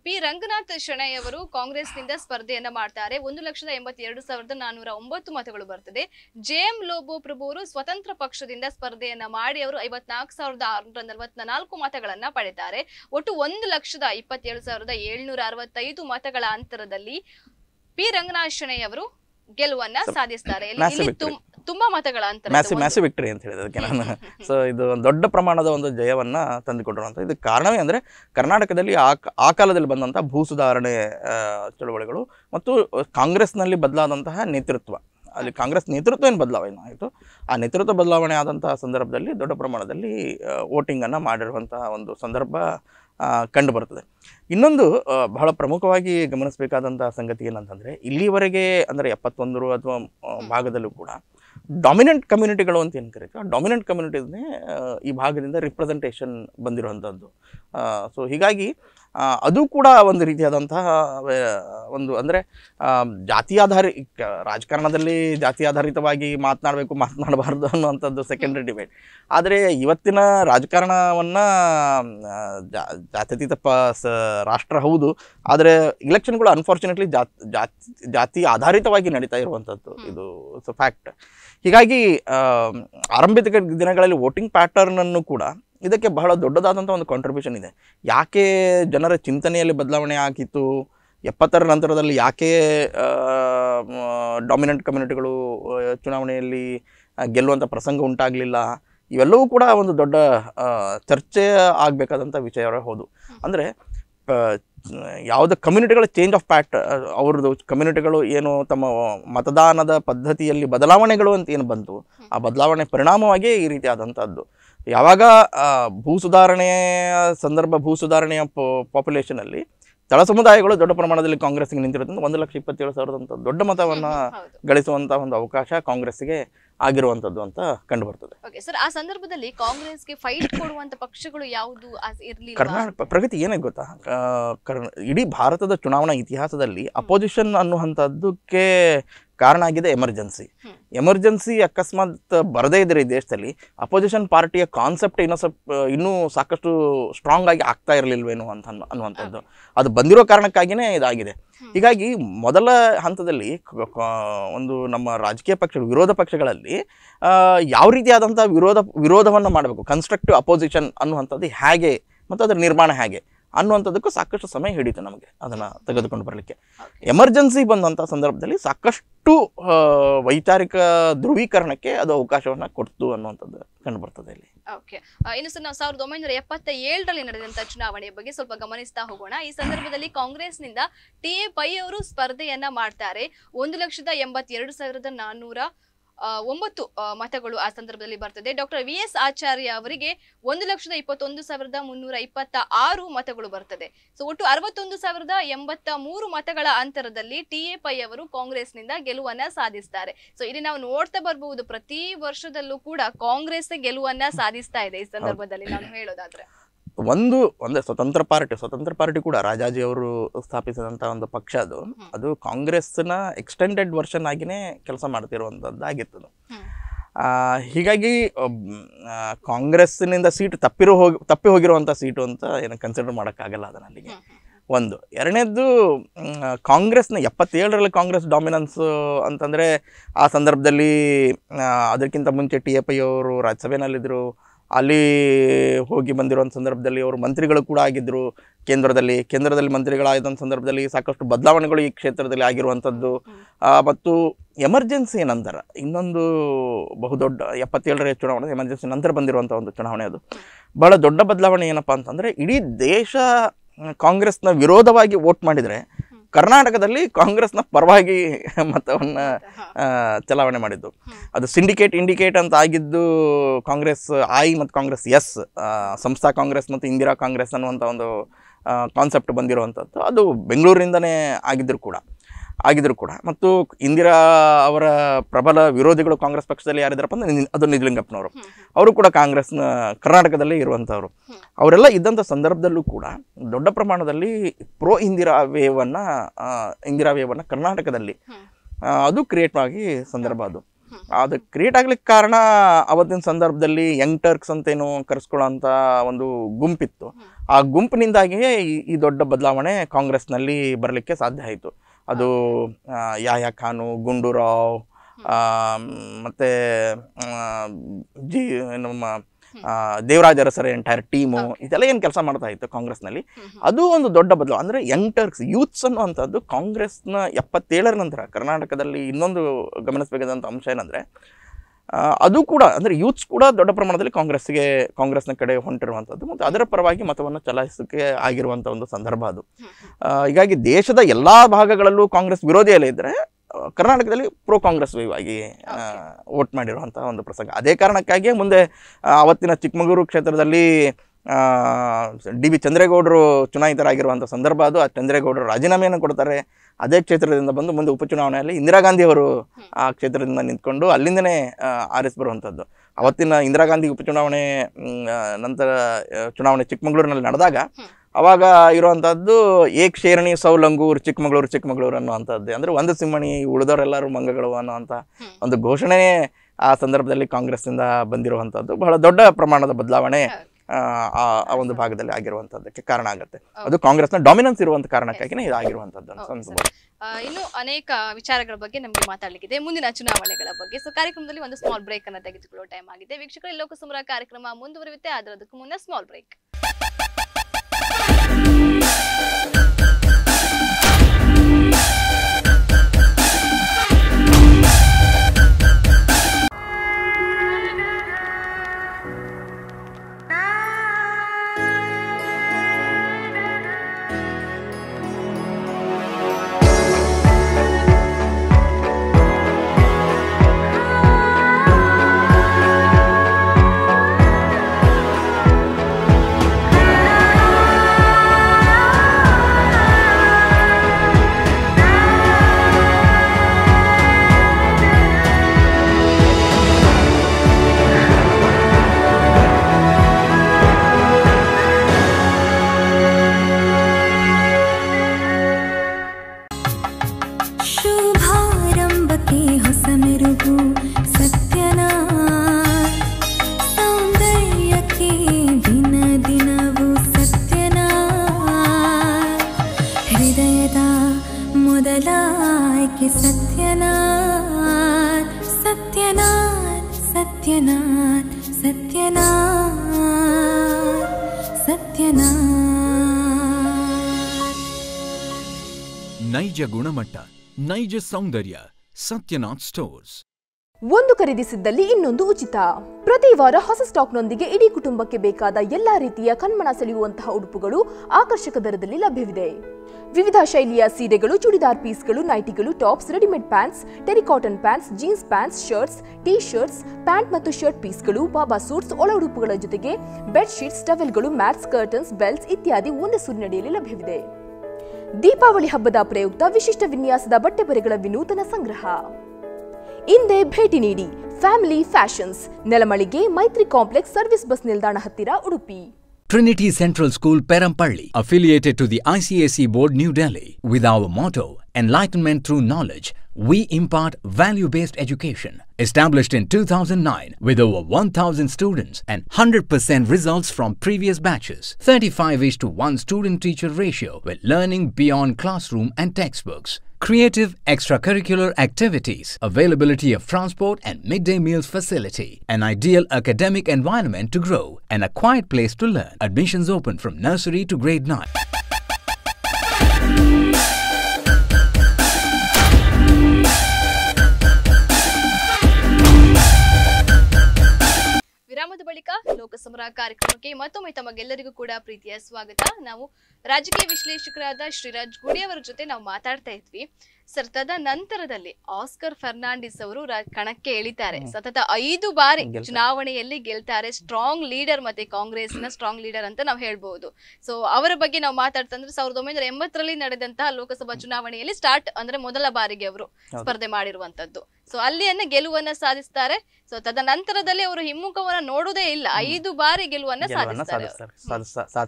ಪಿ ರಂಗನಾಥ್ ಶೆಣೈ ಅವರು ಕಾಂಗ್ರೆಸ್ ನಿಂದ ಸ್ಪರ್ಧೆಯನ್ನ ಮಾಡ್ತಾರೆ ಒಂದು ಲಕ್ಷದ ಎಂಬತ್ತೆರಡು ಸಾವಿರದ ನಾನೂರ ಒಂಬತ್ತು ಮತಗಳು ಬರ್ತದೆ ಜೆ ಎಂ ಲೋಬೋ ಪ್ರಭು ಅವರು ಸ್ವತಂತ್ರ ಪಕ್ಷದಿಂದ ಸ್ಪರ್ಧೆಯನ್ನ ಮಾಡಿ ಅವರು ಐವತ್ನಾಲ್ಕು ಸಾವಿರದ ಆರುನೂರ ನಲವತ್ನಾಲ್ಕು ನಾಲ್ಕು ಮತಗಳನ್ನ ಪಡೆದಾರೆ ಒಟ್ಟು ಒಂದು ಲಕ್ಷದ ಇಪ್ಪತ್ತೇಳು ಸಾವಿರದ ಏಳ್ನೂರ ಅರವತ್ತೈದು ಮತಗಳ ಅಂತರದಲ್ಲಿ ಪಿ ರಂಗನಾಥ್ ಶೆಣೈ ಅವರು ಗೆಲುವನ್ನ ಸಾಧಿಸ್ತಾರೆ ತುಂಬಾ ಮತಗಳ ಮ್ಯಾಸಿ ಮ್ಯಾಸಿ ವಿಕ್ಟರಿ ಅಂತ ಹೇಳಿದ ಅದಕ್ಕೆ ನಾನು ಸೊ ಇದು ಒಂದು ದೊಡ್ಡ ಪ್ರಮಾಣದ ಒಂದು ಜಯವನ್ನ ತಂದುಕೊಟ್ಟರು ಅಂತ ಇದಕ್ಕೆ ಕಾರಣವೇ ಅಂದ್ರೆ ಕರ್ನಾಟಕದಲ್ಲಿ ಆ ಕಾಲದಲ್ಲಿ ಬಂದಂತಹ ಭೂ ಸುಧಾರಣೆ ಚಳುವಳಿಗಳು ಮತ್ತು ಕಾಂಗ್ರೆಸ್ನಲ್ಲಿ ಬದಲಾದಂತಹ ನೇತೃತ್ವ ಅಲ್ಲಿ ಕಾಂಗ್ರೆಸ್ ನೇತೃತ್ವ ಏನು ಬದಲಾವಣೆ ಆಯಿತು ಆ ನೇತೃತ್ವ ಬದಲಾವಣೆ ಆದಂತಹ ಸಂದರ್ಭದಲ್ಲಿ ದೊಡ್ಡ ಪ್ರಮಾಣದಲ್ಲಿ ವೋಟಿಂಗನ್ನು ಮಾಡಿರುವಂತಹ ಒಂದು ಸಂದರ್ಭ ಕಂಡು ಬರ್ತದೆ ಇನ್ನೊಂದು ಬಹಳ ಪ್ರಮುಖವಾಗಿ ಗಮನಿಸಬೇಕಾದಂತಹ ಸಂಗತಿ ಏನಂತಂದರೆ ಇಲ್ಲಿವರೆಗೆ ಅಂದರೆ ಎಪ್ಪತ್ತೊಂದರು ಅಥವಾ ಭಾಗದಲ್ಲೂ ಕೂಡ ಡಾಮಿನೆಂಟ್ ಕಮ್ಯುನಿಟಿಗಳು ಅಂತ ಏನು ಕರೀತೀವಿ ಆ ಡಾಮಿನೆಂಟ್ ಕಮ್ಯುನಿಟಿನೇ ಈ ಭಾಗದಿಂದ ರಿಪ್ರೆಸೆಂಟೇಷನ್ ಬಂದಿರುವಂಥದ್ದು ಸೊ ಹೀಗಾಗಿ ಅದು ಕೂಡ ಒಂದು ರೀತಿಯಾದಂತಹ ಒಂದು ಅಂದರೆ ಜಾತಿ ಆಧಾರಿ ರಾಜಕಾರಣದಲ್ಲಿ ಜಾತಿ ಆಧಾರಿತವಾಗಿ ಮಾತನಾಡಬೇಕು ಮಾತನಾಡಬಾರ್ದು ಅನ್ನುವಂಥದ್ದು ಸೆಕೆಂಡ್ರಿ ಡಿಬೇಟ್ ಆದರೆ ಇವತ್ತಿನ ರಾಜಕಾರಣವನ್ನು ಜಾತ್ಯತೀತ ಪ ಸ ರಾಷ್ಟ್ರ ಹೌದು ಆದರೆ ಇಲೆಕ್ಷನ್ಗಳು ಅನ್ಫಾರ್ಚುನೇಟ್ಲಿ ಜಾತಿ ಜಾತಿ ಆಧಾರಿತವಾಗಿ ನಡೀತಾ ಇರುವಂಥದ್ದು ಇದು ಫ್ಯಾಕ್ಟ್ ಹೀಗಾಗಿ ಆರಂಭಿಕ ದಿನಗಳಲ್ಲಿ ವೋಟಿಂಗ್ ಪ್ಯಾಟರ್ನನ್ನು ಕೂಡ ಇದಕ್ಕೆ ಬಹಳ ದೊಡ್ಡದಾದಂಥ ಒಂದು ಕಾಂಟ್ರಿಬ್ಯೂಷನ್ ಇದೆ ಯಾಕೆ ಜನರ ಚಿಂತನೆಯಲ್ಲಿ ಬದಲಾವಣೆ ಆಗಿತ್ತು ಎಪ್ಪತ್ತರ ನಂತರದಲ್ಲಿ ಯಾಕೆ ಡಾಮಿನೆಂಟ್ ಕಮ್ಯುನಿಟಿಗಳು ಚುನಾವಣೆಯಲ್ಲಿ ಗೆಲ್ಲುವಂಥ ಪ್ರಸಂಗ ಉಂಟಾಗಲಿಲ್ಲ ಇವೆಲ್ಲವೂ ಕೂಡ ಒಂದು ದೊಡ್ಡ ಚರ್ಚೆ ಆಗಬೇಕಾದಂಥ ವಿಷಯ ಹೌದು ಅಂದರೆ ಯಾವುದೇ ಕಮ್ಯುನಿಟಿಗಳ ಚೇಂಜ್ ಆಫ್ ಪ್ಯಾಟ್ ಅವ್ರದ್ದು ಕಮ್ಯುನಿಟಿಗಳು ಏನು ತಮ್ಮ ಮತದಾನದ ಪದ್ಧತಿಯಲ್ಲಿ ಬದಲಾವಣೆಗಳು ಅಂತ ಏನು ಬಂತು ಆ ಬದಲಾವಣೆ ಪರಿಣಾಮವಾಗಿಯೇ ಈ ರೀತಿ ಆದಂಥದ್ದು ಯಾವಾಗ ಭೂ ಸುಧಾರಣೆಯ ಸಂದರ್ಭ ಭೂ ಸುಧಾರಣೆಯ ಅಲ್ಲಿ ತಳ ಸಮುದಾಯಗಳು ದೊಡ್ಡ ಪ್ರಮಾಣದಲ್ಲಿ ಕಾಂಗ್ರೆಸ್ಗೆ ನಿಂತಿರೋದ್ರಿಂದ ಒಂದು ಲಕ್ಷ ಇಪ್ಪತ್ತೇಳು ಸಾವಿರದ ದೊಡ್ಡ ಮತವನ್ನು ಗಳಿಸುವಂಥ ಒಂದು ಅವಕಾಶ ಕಾಂಗ್ರೆಸ್ಗೆ ಆಗಿರುವಂಥದ್ದು ಅಂತ ಕಂಡು ಬರ್ತದೆ ಸರ್ ಆ ಸಂದರ್ಭದಲ್ಲಿ ಕಾಂಗ್ರೆಸ್ಗೆ ಫೈಟ್ ಕೊಡುವಂತ ಪಕ್ಷಗಳು ಯಾವುದು ಕರ್ನಾಟಕ ಪ್ರಗತಿ ಏನಾಗ ಗೊತ್ತಾ ಇಡೀ ಭಾರತದ ಚುನಾವಣಾ ಇತಿಹಾಸದಲ್ಲಿ ಅಪೋಸಿಷನ್ ಅನ್ನುವಂಥದ್ದಕ್ಕೆ ಕಾರಣ ಆಗಿದೆ ಎಮರ್ಜೆನ್ಸಿ ಎಮರ್ಜೆನ್ಸಿ ಅಕಸ್ಮಾತ್ ಬರದೇ ಇದ್ರೆ ಈ ದೇಶದಲ್ಲಿ ಅಪೋಸಿಷನ್ ಪಾರ್ಟಿಯ ಕಾನ್ಸೆಪ್ಟ್ ಇನ್ನೂ ಸ್ವಲ್ಪ ಇನ್ನೂ ಸಾಕಷ್ಟು ಸ್ಟ್ರಾಂಗ್ ಆಗಿ ಆಗ್ತಾ ಇರಲಿಲ್ವೇನೋ ಅಂತ ಅನ್ನುವಂಥದ್ದು ಅದು ಬಂದಿರೋ ಕಾರಣಕ್ಕಾಗಿಯೇ ಇದಾಗಿದೆ ಹೀಗಾಗಿ ಮೊದಲ ಹಂತದಲ್ಲಿ ಒಂದು ನಮ್ಮ ರಾಜಕೀಯ ಪಕ್ಷ ವಿರೋಧ ಪಕ್ಷಗಳಲ್ಲಿ ಯಾವ ರೀತಿಯಾದಂಥ ವಿರೋಧ ವಿರೋಧವನ್ನು ಮಾಡಬೇಕು ಕನ್ಸ್ಟ್ರಕ್ಟಿವ್ ಅಪೋಸಿಷನ್ ಅನ್ನುವಂಥದ್ದು ಹೇಗೆ ಮತ್ತು ಅದರ ನಿರ್ಮಾಣ ಹೇಗೆ ಅನ್ನುವಂಥದ್ದಕ್ಕೂ ಸಾಕಷ್ಟು ಸಮಯ ಹಿಡಿತು ನಮಗೆ ಅದನ್ನು ತೆಗೆದುಕೊಂಡು ಬರಲಿಕ್ಕೆ ಎಮರ್ಜೆನ್ಸಿ ಬಂದಂಥ ಸಂದರ್ಭದಲ್ಲಿ ಸಾಕಷ್ಟು ವೈಚಾರಿಕ ಧ್ರುವೀಕರಣಕ್ಕೆ ಅದು ಅವಕಾಶವನ್ನು ಕೊಡ್ತು ಅನ್ನುವಂಥದ್ದು ಕಂಡು ಬರ್ತದೆ ಇಲ್ಲಿ ಓಕೆ ಇನ್ನು ಸರ್ ನಾವು ಸಾವಿರದ ಒಂಬೈನೂರ ಎಪ್ಪತ್ತ ಏಳರಲ್ಲಿ ನಡೆದಂತಹ ಚುನಾವಣೆಯ ಬಗ್ಗೆ ಸ್ವಲ್ಪ ಗಮನಿಸ್ತಾ ಹೋಗೋಣ ಈ ಸಂದರ್ಭದಲ್ಲಿ ಕಾಂಗ್ರೆಸ್ನಿಂದ ಟಿ ಎ ಪೈ ಅವರು ಸ್ಪರ್ಧೆಯನ್ನ ಮಾಡ್ತಾರೆ ಒಂದು ಲಕ್ಷದ ಎಂಬತ್ತೆರಡು ಸಾವಿರದ ನಾನ್ನೂರ ಒಂಬತ್ತು ಮತಗಳು ಆ ಸಂದರ್ಭದಲ್ಲಿ ಬರ್ತದೆ ಡಾಕ್ಟರ್ ವಿ ಎಸ್ ಆಚಾರ್ಯ ಅವರಿಗೆ ಒಂದು ಲಕ್ಷದ ಇಪ್ಪತ್ತೊಂದು ಸಾವಿರದ ಮುನ್ನೂರ ಇಪ್ಪತ್ತ ಆರು ಮತಗಳು ಬರ್ತದೆ ಸೊ ಒಟ್ಟು ಅರವತ್ತೊಂದು ಸಾವಿರದ ಎಂಬತ್ತ ಮೂರು ಮತಗಳ ಅಂತರದಲ್ಲಿ ಟಿ ಎ ಪೈ ಅವರು ಕಾಂಗ್ರೆಸ್ನಿಂದ ಗೆಲುವನ್ನ ಸಾಧಿಸ್ತಾರೆ ಸೊ ಇಲ್ಲಿ ನಾವು ನೋಡ್ತಾ ಬರಬಹುದು ಪ್ರತಿ ವರ್ಷದಲ್ಲೂ ಕೂಡ ಕಾಂಗ್ರೆಸ್ ಗೆಲುವನ್ನ ಸಾಧಿಸ್ತಾ ಇದೆ ಈ ಸಂದರ್ಭದಲ್ಲಿ ನಾನು ಹೇಳೋದಾದ್ರೆ ಒಂದು ಅಂದರೆ ಸ್ವತಂತ್ರ ಪಾರ್ಟಿ ಸ್ವತಂತ್ರ ಪಾರ್ಟಿ ಕೂಡ ರಾಜಾಜಿ ಅವರು ಸ್ಥಾಪಿಸಿದಂಥ ಒಂದು ಪಕ್ಷ ಅದು ಅದು ಕಾಂಗ್ರೆಸ್ನ ಎಕ್ಸ್ಟೆಂಡೆಡ್ ವರ್ಷನ್ ಆಗಿನೇ ಕೆಲಸ ಮಾಡ್ತಿರುವಂಥದ್ದು ಆಗಿತ್ತು ಹೀಗಾಗಿ ಕಾಂಗ್ರೆಸ್ನಿಂದ ಸೀಟ್ ತಪ್ಪಿರೋ ಹೋಗಿ ತಪ್ಪಿ ಹೋಗಿರುವಂಥ ಸೀಟು ಅಂತ ಏನು ಕನ್ಸಿಡರ್ ಮಾಡೋಕ್ಕಾಗಲ್ಲ ಅದನ್ನು ಅಲ್ಲಿಗೆ ಒಂದು ಎರಡನೇದು ಕಾಂಗ್ರೆಸ್ನ ಎಪ್ಪತ್ತೇಳರಲ್ಲಿ ಕಾಂಗ್ರೆಸ್ ಡಾಮಿನೆನ್ಸ್ ಅಂತಂದರೆ ಆ ಸಂದರ್ಭದಲ್ಲಿ ಅದಕ್ಕಿಂತ ಮುಂಚೆ ಟಿ ಎ ಪೈ ಅವರು ರಾಜ್ಯಸಭೆಯಲ್ಲಿದ್ದರು ಅಲ್ಲಿ ಹೋಗಿ ಬಂದಿರುವಂಥ ಸಂದರ್ಭದಲ್ಲಿ ಅವರು ಮಂತ್ರಿಗಳು ಕೂಡ ಆಗಿದ್ದರು ಕೇಂದ್ರದಲ್ಲಿ ಕೇಂದ್ರದಲ್ಲಿ ಮಂತ್ರಿಗಳಾದಂಥ ಸಂದರ್ಭದಲ್ಲಿ ಸಾಕಷ್ಟು ಬದಲಾವಣೆಗಳು ಈ ಕ್ಷೇತ್ರದಲ್ಲಿ ಆಗಿರುವಂಥದ್ದು ಮತ್ತು ಎಮರ್ಜೆನ್ಸಿ ನಂತರ ಇನ್ನೊಂದು ಬಹುದೊಡ್ಡ ಎಪ್ಪತ್ತೇಳರ ಚುನಾವಣೆ ಎಮರ್ಜೆನ್ಸಿ ನಂತರ ಬಂದಿರುವಂಥ ಒಂದು ಚುನಾವಣೆ ಅದು ಭಾಳ ದೊಡ್ಡ ಬದಲಾವಣೆ ಏನಪ್ಪ ಅಂತಂದರೆ ಇಡೀ ದೇಶ ಕಾಂಗ್ರೆಸ್ನ ವಿರೋಧವಾಗಿ ವೋಟ್ ಮಾಡಿದರೆ ಕರ್ನಾಟಕದಲ್ಲಿ ಕಾಂಗ್ರೆಸ್ನ ಪರವಾಗಿ ಮತವನ್ನು ಚಲಾವಣೆ ಮಾಡಿದ್ದು ಅದು ಸಿಂಡಿಕೇಟ್ ಇಂಡಿಕೇಟ್ ಅಂತ ಆಗಿದ್ದು ಕಾಂಗ್ರೆಸ್ ಐ ಮತ್ತು ಕಾಂಗ್ರೆಸ್ ಎಸ್ ಸಂಸ್ಥಾ ಕಾಂಗ್ರೆಸ್ ಮತ್ತು ಇಂದಿರಾ ಕಾಂಗ್ರೆಸ್ ಅನ್ನುವಂಥ ಒಂದು ಕಾನ್ಸೆಪ್ಟ್ ಬಂದಿರುವಂಥದ್ದು ಅದು ಬೆಂಗಳೂರಿನಿಂದನೇ ಆಗಿದ್ದರೂ ಕೂಡ ಆಗಿದ್ರು ಕೂಡ ಮತ್ತು ಇಂದಿರಾ ಅವರ ಪ್ರಬಲ ವಿರೋಧಿಗಳು ಕಾಂಗ್ರೆಸ್ ಪಕ್ಷದಲ್ಲಿ ಯಾರಿದ್ದಾರಪ್ಪ ಅಂದರೆ ಅದು ನಿಜಲಿಂಗಪ್ಪನವರು ಅವರು ಕೂಡ ಕಾಂಗ್ರೆಸ್ನ ಕರ್ನಾಟಕದಲ್ಲಿ ಇರುವಂಥವ್ರು ಅವರೆಲ್ಲ ಇದ್ದಂಥ ಸಂದರ್ಭದಲ್ಲೂ ಕೂಡ ದೊಡ್ಡ ಪ್ರಮಾಣದಲ್ಲಿ ಪ್ರೋ ಇಂದಿರಾ ವೇವನ್ನು ಇಂದಿರಾ ವೇವನ್ನು ಕರ್ನಾಟಕದಲ್ಲಿ ಅದು ಕ್ರಿಯೇಟ್ ಆಗಿ ಸಂದರ್ಭ ಅದು ಅದು ಕ್ರಿಯೇಟ್ ಆಗ್ಲಿಕ್ಕೆ ಕಾರಣ ಅವತ್ತಿನ ಸಂದರ್ಭದಲ್ಲಿ ಯಂಗ್ ಟರ್ಕ್ಸ್ ಅಂತೇನು ಕರೆಸ್ಕೊಳ್ಳೋ ಅಂಥ ಒಂದು ಗುಂಪಿತ್ತು ಆ ಗುಂಪಿನಿಂದಾಗಿಯೇ ಈ ದೊಡ್ಡ ಬದಲಾವಣೆ ಕಾಂಗ್ರೆಸ್ನಲ್ಲಿ ಬರಲಿಕ್ಕೆ ಸಾಧ್ಯ ಆಯಿತು ಅದು ಯಾಹ್ಯಾ ಖಾನು ಗುಂಡೂರಾವ್ ಮತ್ತು ಜಿ ನಮ್ಮ ದೇವರಾಜರ ಅರಸರ ಎಂಟೈರ್ ಟೀಮು ಇದೆಲ್ಲ ಏನು ಕೆಲಸ ಮಾಡ್ತಾ ಇತ್ತು ಕಾಂಗ್ರೆಸ್ನಲ್ಲಿ ಅದು ಒಂದು ದೊಡ್ಡ ಬದಲು ಅಂದರೆ ಯಂಗ್ ಟರ್ಕ್ಸ್ ಯೂತ್ಸ್ ಅನ್ನುವಂಥದ್ದು ಕಾಂಗ್ರೆಸ್ನ ಎಪ್ಪತ್ತೇಳರ ನಂತರ ಕರ್ನಾಟಕದಲ್ಲಿ ಇನ್ನೊಂದು ಗಮನಿಸಬೇಕಾದಂಥ ಅಂಶ ಏನಂದರೆ ಅದು ಕೂಡ ಅಂದರೆ ಯೂತ್ಸ್ ಕೂಡ ದೊಡ್ಡ ಪ್ರಮಾಣದಲ್ಲಿ ಕಾಂಗ್ರೆಸ್ಗೆ ಕಾಂಗ್ರೆಸ್ನ ಕಡೆ ಹೊಂಟಿರುವಂಥದ್ದು ಮತ್ತು ಅದರ ಪರವಾಗಿ ಮತವನ್ನು ಚಲಾಯಿಸೋಕ್ಕೆ ಆಗಿರುವಂಥ ಒಂದು ಸಂದರ್ಭ ಅದು ಹೀಗಾಗಿ ದೇಶದ ಎಲ್ಲ ಭಾಗಗಳಲ್ಲೂ ಕಾಂಗ್ರೆಸ್ ವಿರೋಧಿಯಲ್ಲೇ ಇದ್ದರೆ ಕರ್ನಾಟಕದಲ್ಲಿ ಪ್ರೋ ಕಾಂಗ್ರೆಸ್ ವೇವ್ ಆಗಿ ವೋಟ್ ಮಾಡಿರುವಂಥ ಒಂದು ಪ್ರಸಂಗ ಅದೇ ಕಾರಣಕ್ಕಾಗಿಯೇ ಮುಂದೆ ಅವತ್ತಿನ ಚಿಕ್ಕಮಗಳೂರು ಕ್ಷೇತ್ರದಲ್ಲಿ ಡಿ ವಿ ಚಂದ್ರೇಗೌಡರು ಚುನಾಯಿತರಾಗಿರುವಂಥ ಸಂದರ್ಭ ಅದು ಆ ಚಂದ್ರೇಗೌಡರು ರಾಜೀನಾಮೆಯನ್ನು ಕೊಡ್ತಾರೆ ಅದೇ ಕ್ಷೇತ್ರದಿಂದ ಬಂದು ಮುಂದೆ ಉಪಚುನಾವಣೆಯಲ್ಲಿ ಇಂದಿರಾ ಗಾಂಧಿ ಅವರು ಆ ಕ್ಷೇತ್ರದಿಂದ ನಿಂತ್ಕೊಂಡು ಅಲ್ಲಿಂದನೇ ಆರಿಸಿ ಬರುವಂಥದ್ದು ಅವತ್ತಿನ ಇಂದಿರಾ ಗಾಂಧಿ ಉಪಚುನಾವಣೆ ನಂತರ ಚುನಾವಣೆ ಚಿಕ್ಕಮಗಳೂರಿನಲ್ಲಿ ನಡೆದಾಗ ಅವಾಗ ಇರುವಂಥದ್ದು ಏಕ್ ಶೇರಣಿ ಸೌಲಂಗೂರು ಚಿಕ್ಕಮಗಳೂರು ಚಿಕ್ಕಮಗಳೂರು ಅನ್ನುವಂಥದ್ದು ಅಂದರೆ ಒಂದು ಸಿಂಹಣಿ ಉಳಿದವರೆಲ್ಲರೂ ಮಂಗಗಳು ಅನ್ನುವಂಥ ಒಂದು ಘೋಷಣೆ ಆ ಸಂದರ್ಭದಲ್ಲಿ ಕಾಂಗ್ರೆಸ್ನಿಂದ ಬಂದಿರುವಂಥದ್ದು ಬಹಳ ದೊಡ್ಡ ಪ್ರಮಾಣದ ಬದಲಾವಣೆ ಆ ಒಂದು ಭಾಗದಲ್ಲಿ ಆಗಿರುವಂತದಕ್ಕೆ ಕಾರಣ ಆಗುತ್ತೆ ಅದು ಕಾಂಗ್ರೆಸ್ನ ಡಾಮಿನೆನ್ಸ್ ಇರುವಂತ ಕಾರಣಕ್ಕಾಗಿನೇ ಇದಾಗಿರುವಂತದ್ದು ಅಂತ ಇನ್ನು ಅನೇಕ ವಿಚಾರಗಳ ಬಗ್ಗೆ ನಮಗೆ ಮಾತಾಡಲಿಕ್ಕಿದೆ ಮುಂದಿನ ಚುನಾವಣೆಗಳ ಬಗ್ಗೆ ಸೊ ಕಾರ್ಯಕ್ರಮದಲ್ಲಿ ಒಂದು ಸ್ಮಾಲ್ ಬ್ರೇಕ್ ಅನ್ನು ತೆಗೆದುಕೊಳ್ಳುವ ಟೈಮ್ ಆಗಿದೆ ವೀಕ್ಷಕರಲ್ಲಿ ಲೋಕಸಮರ ಕಾರ್ಯಕ್ರಮ ಮುಂದುವರಿಯುತ್ತೆ ಅದಕ್ಕೂ ಮುನ್ನ ಸ್ಮಾಲ್ ಬ್ರೇಕ್ ಸತ್ಯನಾಥ ನೈಜ ಗುಣಮಟ್ಟ ನೈಜ ಸೌಂದರ್ಯ ಸತ್ಯನಾಥ್ ಸ್ಟೋರ್ಸ್ ಒಂದು ಖರೀದಿಸಿದ್ದಲ್ಲಿ ಇನ್ನೊಂದು ಉಚಿತ ಪ್ರತಿ ವಾರ ಹೊಸ ಸ್ಟಾಕ್ನೊಂದಿಗೆ ಇಡೀ ಕುಟುಂಬಕ್ಕೆ ಬೇಕಾದ ಎಲ್ಲಾ ರೀತಿಯ ಕಣ್ಮಣ ಸೆಳೆಯುವಂತಹ ಉಡುಪುಗಳು ಆಕರ್ಷಕ ದರದಲ್ಲಿ ಲಭ್ಯವಿದೆ ವಿವಿಧ ಶೈಲಿಯ ಸೀರೆಗಳು ಚೂಡಿದಾರ್ ಪೀಸ್ಗಳು ನೈಟಿಗಳು tops readymade pants terry cotton pants jeans pants shirts T shirts pant ಮತ್ತು ಶರ್ಟ್ ಪೀಸ್ಗಳು ಬಾಬಾ ಸೂಟ್ಸ್ ಒಳ ಉಡುಪುಗಳ ಜೊತೆಗೆ ಬೆಡ್ ಶೀಟ್ಸ್ ಟವೆಲ್ಗಳು ಮ್ಯಾಟ್ಸ್ ಕರ್ಟನ್ಸ್ ಬೆಲ್ಟ್ಸ್ ಇತ್ಯಾದಿ ಒಂದೇ ಸೂರಿನಡಿಯಲ್ಲಿ ಲಭ್ಯವಿದೆ ದೀಪಾವಳಿ ಹಬ್ಬದ ಪ್ರಯುಕ್ತ ವಿಶಿಷ್ಟ ವಿನ್ಯಾಸದ ಬಟ್ಟೆ ಬರೆಗಳ ವಿನೂತನ ಸಂಗ್ರಹ ಹಿಂದೆ ಭೇಟಿ ನೀಡಿ ಫ್ಯಾಮಿಲಿ ಫ್ಯಾಷನ್ಸ್ ನೆಲಮಳಿಗೆ ಮೈತ್ರಿ ಕಾಂಪ್ಲೆಕ್ಸ್ ಸರ್ವಿಸ್ ಬಸ್ ನಿಲ್ದಾಣ ಹತ್ತಿರ Udupi Trinity Central School Perampalli, affiliated to the ICAC Board New Delhi, with our motto, Enlightenment through Knowledge, we impart value-based education, established in 2009 with over 1,000 students and 100% results from previous batches, 35 is to 1 student-teacher ratio with learning beyond classroom and textbooks, creative extracurricular activities, availability of transport and midday meals facility, an ideal academic environment to grow, and a quiet place to learn. Admissions open from nursery to grade 9. ಬಳಿಕ ಲೋಕಸಮರ ಕಾರ್ಯಕ್ರಮಕ್ಕೆ ಮತ್ತೊಮ್ಮೆ ತಮಗೆಲ್ಲರಿಗೂ ಕೂಡ ಪ್ರೀತಿಯ ಸ್ವಾಗತ ನಾವು ರಾಜಕೀಯ ವಿಶ್ಲೇಷಕರಾದ ಶ್ರೀರಾಜ್ ಗುಡಿ ಅವರ ಜೊತೆ ನಾವು ಮಾತಾಡ್ತಾ ಇದ್ವಿ ಸರ್ ತದ ನಂತರದಲ್ಲಿ ಆಸ್ಕರ್ ಫರ್ನಾಂಡಿಸ್ ಅವರು ಕಣಕ್ಕೆ ಇಳಿತಾರೆ ಸತತ ಐದು ಬಾರಿ ಚುನಾವಣೆಯಲ್ಲಿ ಗೆಲ್ತಾರೆ ಸ್ಟ್ರಾಂಗ್ ಲೀಡರ್ ಮತ್ತೆ ಕಾಂಗ್ರೆಸ್ ನ ಸ್ಟ್ರಾಂಗ್ ಲೀಡರ್ ಅಂತ ನಾವು ಹೇಳ್ಬಹುದು ಸೊ ಅವರ ಬಗ್ಗೆ ನಾವು ಮಾತಾಡ್ತಂದ್ರೆ ಸಾವಿರದ ಒಂಬೈನೂರ ಎಂಬತ್ತರಲ್ಲಿ ನಡೆದಂತಹ ಲೋಕಸಭಾ ಚುನಾವಣೆಯಲ್ಲಿ ಸ್ಟಾರ್ಟ್ ಅಂದ್ರೆ ಮೊದಲ ಬಾರಿಗೆ ಅವರು ಸ್ಪರ್ಧೆ ಮಾಡಿರುವಂತದ್ದು ಸೊ ಅಲ್ಲಿಯನ್ನ ಗೆಲುವನ್ನ ಸಾಧಿಸ್ತಾರೆ ಸೊ ತದನಂತರದಲ್ಲಿ ಅವರು ಹಿಮ್ಮುಖವನ್ನ ನೋಡುವುದೇ ಇಲ್ಲ ಐದು ಬಾರಿ ಗೆಲುವನ್ನ ಸಾಧಿಸ್ತಾ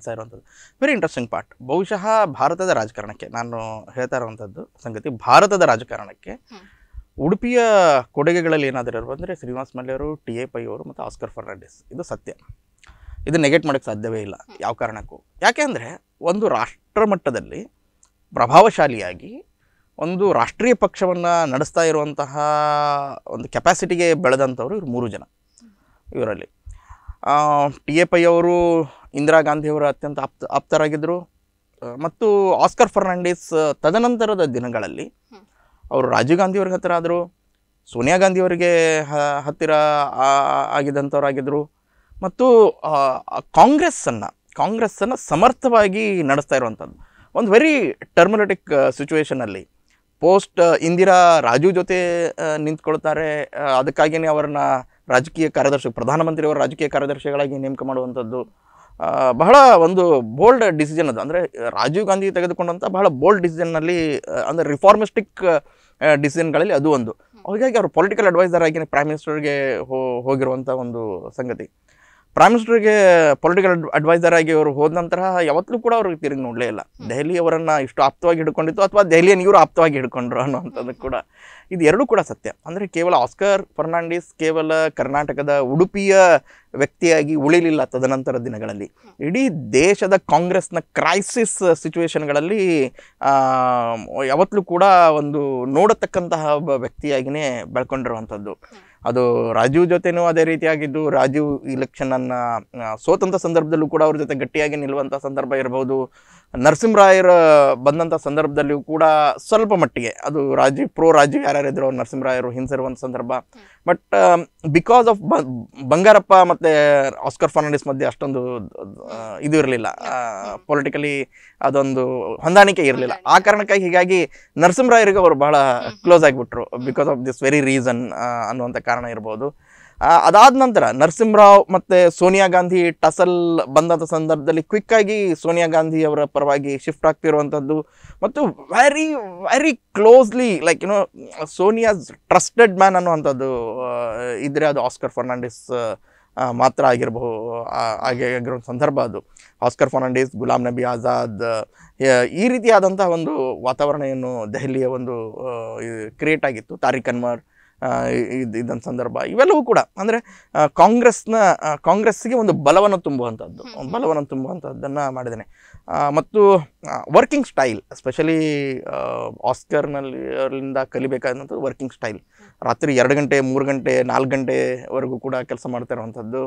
ವೆರಿ ಇಂಟ್ರೆಸ್ಟಿಂಗ್ ಪಾರ್ಟ್ ಬಹುಶಃ ಭಾರತದ ರಾಜಕಾರಣಕ್ಕೆ ನಾನು ಹೇಳ್ತಾ ಇರುವಂತದ್ದು ಸಂಗತಿ ಭಾರತದ ರಾಜಕಾರಣಕ್ಕೆ ಉಡುಪಿಯ ಕೊಡುಗೆಗಳಲ್ಲಿ ಏನಾದರೂ ಅಂದರೆ ಶ್ರೀನಿವಾಸ್ ಅವರು ಟಿ ಎ ಪೈ ಅವರು ಮತ್ತು ಆಸ್ಕರ್ ಫರ್ನಾಂಡಿಸ್ ಇದು ಸತ್ಯ ಇದು ನೆಗೆಟ್ ಮಾಡೋಕೆ ಸಾಧ್ಯವೇ ಇಲ್ಲ ಯಾವ ಕಾರಣಕ್ಕೂ ಯಾಕೆ ಅಂದರೆ ಒಂದು ರಾಷ್ಟ್ರ ಮಟ್ಟದಲ್ಲಿ ಪ್ರಭಾವಶಾಲಿಯಾಗಿ ಒಂದು ರಾಷ್ಟ್ರೀಯ ಪಕ್ಷವನ್ನು ನಡೆಸ್ತಾ ಇರುವಂತಹ ಒಂದು ಕೆಪ್ಯಾಸಿಟಿಗೆ ಬೆಳೆದಂಥವ್ರು ಇವರು ಮೂರು ಜನ ಇವರಲ್ಲಿ ಟಿ ಎ ಪೈ ಅವರು ಇಂದಿರಾ ಗಾಂಧಿಯವರ ಅತ್ಯಂತ ಆಪ್ತ ಆಪ್ತರಾಗಿದ್ದರು ಮತ್ತು ಆಸ್ಕರ್ ಫರ್ನಾಂಡಿಸ್ ತದನಂತರದ ದಿನಗಳಲ್ಲಿ ಅವರು ರಾಜೀವ್ ಗಾಂಧಿಯವ್ರಿಗೆ ಹತ್ತಿರ ಆದರು ಸೋನಿಯಾ ಗಾಂಧಿಯವರಿಗೆ ಹತ್ತಿರ ಆಗಿದ್ದಂಥವರಾಗಿದ್ದರು ಮತ್ತು ಕಾಂಗ್ರೆಸ್ಸನ್ನು ಕಾಂಗ್ರೆಸ್ಸನ್ನು ಸಮರ್ಥವಾಗಿ ನಡೆಸ್ತಾ ಇರುವಂಥದ್ದು ಒಂದು ವೆರಿ ಟರ್ಮಿನೇಟಿಕ್ ಸಿಚುವೇಷನಲ್ಲಿ ಪೋಸ್ಟ್ ಇಂದಿರಾ ರಾಜು ಜೊತೆ ನಿಂತ್ಕೊಳ್ತಾರೆ ಅದಕ್ಕಾಗಿಯೇ ಅವರನ್ನ ರಾಜಕೀಯ ಕಾರ್ಯದರ್ಶಿ ಪ್ರಧಾನಮಂತ್ರಿಯವರ ರಾಜಕೀಯ ಕಾರ್ಯದರ್ಶಿಗಳಾಗಿ ನೇಮಕ ಮಾಡುವಂಥದ್ದು ಬಹಳ ಒಂದು ಬೋಲ್ಡ್ ಡಿಸಿಷನ್ ಅದು ಅಂದರೆ ರಾಜೀವ್ ಗಾಂಧಿ ತೆಗೆದುಕೊಂಡಂಥ ಬಹಳ ಬೋಲ್ಡ್ ಡಿಸಿಷನ್ನಲ್ಲಿ ಅಂದರೆ ರಿಫಾರ್ಮಿಸ್ಟಿಕ್ ಡಿಸಿಷನ್ಗಳಲ್ಲಿ ಅದು ಒಂದು ಹಾಗಾಗಿ ಅವರು ಪೊಲಿಟಿಕಲ್ ಅಡ್ವೈಸರ್ ಆಗಿ ಪ್ರೈಮ್ ಮಿನಿಸ್ಟರ್ಗೆ ಹೋಗಿರುವಂಥ ಒಂದು ಸಂಗತಿ ಪ್ರೈಮ್ ಮಿನಿಸ್ಟರ್ಗೆ ಪೊಲಿಟಿಕಲ್ ಅಡ್ವೈಸರ್ ಆಗಿ ಅವರು ಹೋದ ನಂತರ ಯಾವತ್ತೂ ಕೂಡ ಅವ್ರಿಗೆ ತಿರುಗಿ ನೋಡಲೇ ಇಲ್ಲ ದೆಹಲಿ ಅವರನ್ನು ಇಷ್ಟು ಆಪ್ತವಾಗಿ ಹಿಡ್ಕೊಂಡಿತ್ತು ಅಥವಾ ದೆಹಲಿಯನ್ನು ಇವರು ಆಪ್ತವಾಗಿ ಹಿಡ್ಕೊಂಡ್ರು ಅನ್ನೋಂಥದ್ದು ಕೂಡ ಇದು ಎರಡೂ ಕೂಡ ಸತ್ಯ ಅಂದರೆ ಕೇವಲ ಆಸ್ಕರ್ ಫರ್ನಾಂಡಿಸ್ ಕೇವಲ ಕರ್ನಾಟಕದ ಉಡುಪಿಯ ವ್ಯಕ್ತಿಯಾಗಿ ಉಳಿಲಿಲ್ಲ ತದನಂತರ ದಿನಗಳಲ್ಲಿ ಇಡೀ ದೇಶದ ಕಾಂಗ್ರೆಸ್ನ ಕ್ರೈಸಿಸ್ ಸಿಚುವೇಷನ್ಗಳಲ್ಲಿ ಯಾವತ್ತೂ ಕೂಡ ಒಂದು ನೋಡತಕ್ಕಂತಹ ಒಬ್ಬ ವ್ಯಕ್ತಿಯಾಗಿಯೇ ಬೆಳ್ಕೊಂಡಿರುವಂಥದ್ದು ಅದು ರಾಜೀವ್ ಜೊತೆನೂ ಅದೇ ರೀತಿಯಾಗಿದ್ದು ರಾಜೀವ್ ಇಲೆಕ್ಷನನ್ನು ಸೋತಂಥ ಸಂದರ್ಭದಲ್ಲೂ ಕೂಡ ಅವ್ರ ಜೊತೆ ಗಟ್ಟಿಯಾಗಿ ನಿಲ್ಲುವಂಥ ಸಂದರ್ಭ ಇರಬಹುದು ನರಸಿಂಹರಾಯರ ಬಂದಂಥ ಸಂದರ್ಭದಲ್ಲಿಯೂ ಕೂಡ ಸ್ವಲ್ಪ ಮಟ್ಟಿಗೆ ಅದು ರಾಜ್ಯ ಪ್ರೋ ರಾಜೀವ್ ಯಾರ್ಯಾರಿದ್ರು ಅವ್ರು ನರಸಿಂಹರಾಯರು ಹಿಂಸಿರುವಂಥ ಸಂದರ್ಭ ಬಟ್ ಬಿಕಾಸ್ ಆಫ್ ಬಂಗಾರಪ್ಪ ಮತ್ತು ಆಸ್ಕರ್ ಫರ್ನಾಂಡಿಸ್ ಮಧ್ಯೆ ಅಷ್ಟೊಂದು ಇದು ಇರಲಿಲ್ಲ ಪೊಲಿಟಿಕಲಿ ಅದೊಂದು ಹೊಂದಾಣಿಕೆ ಇರಲಿಲ್ಲ ಆ ಕಾರಣಕ್ಕಾಗಿ ಹೀಗಾಗಿ ನರಸಿಂಹರಾಯರಿಗೆ ಅವರು ಬಹಳ ಕ್ಲೋಸ್ ಆಗಿಬಿಟ್ರು because of this very reason ಅನ್ನುವಂಥ ಕಾರಣ ಇರ್ಬೋದು ಅದಾದ ನಂತರ ನರಸಿಂಹರಾವ್ ಮತ್ತು ಸೋನಿಯಾ ಗಾಂಧಿ ಟಸಲ್ ಬಂದಂಥ ಸಂದರ್ಭದಲ್ಲಿ ಕ್ವಿಕ್ಕಾಗಿ ಸೋನಿಯಾ ಗಾಂಧಿ ಅವರ ಪರವಾಗಿ ಶಿಫ್ಟ್ ಆಗ್ತಿರುವಂಥದ್ದು ಮತ್ತು very very closely like you know Sonia's trusted man ಅನ್ನುವಂಥದ್ದು ಇದ್ರೆ ಅದು ಆಸ್ಕರ್ ಫರ್ನಾಂಡಿಸ್ ಮಾತ್ರ ಆಗಿರಬಹುದು ಆಗಿರೋ ಸಂದರ್ಭ ಅದು ಆಸ್ಕರ್ ಫರ್ನಾಂಡಿಸ್ ಗುಲಾಮ್ ನಬಿ ಆಜಾದ್ ಈ ರೀತಿಯಾದಂಥ ಒಂದು ವಾತಾವರಣ ಏನು ದೆಹಲಿಯ ಒಂದು ಕ್ರಿಯೇಟ್ ಆಗಿತ್ತು ತಾರಿಕ್ ಅನ್ವರ್ ಇದ್ದಂಥ ಸಂದರ್ಭ ಇವೆಲ್ಲವೂ ಕೂಡ ಅಂದರೆ ಕಾಂಗ್ರೆಸ್ನ ಕಾಂಗ್ರೆಸ್ಗೆ ಒಂದು ಬಲವನ್ನು ತುಂಬುವಂಥದ್ದು ಬಲವನ್ನು ತುಂಬುವಂಥದ್ದನ್ನು ಮಾಡಿದ್ದೇನೆ ಮತ್ತು ವರ್ಕಿಂಗ್ ಸ್ಟೈಲ್ ಎಸ್ಪೆಷಲಿ ಆಸ್ಕರ್ನಲ್ಲಿ ಕಲಿಬೇಕಾದಂಥದ್ದು ವರ್ಕಿಂಗ್ ಸ್ಟೈಲ್ ರಾತ್ರಿ ಎರಡು ಗಂಟೆ ಮೂರು ಗಂಟೆ ನಾಲ್ಕು ಗಂಟೆವರೆಗೂ ಕೂಡ ಕೆಲಸ ಮಾಡ್ತಾ ಇರುವಂಥದ್ದು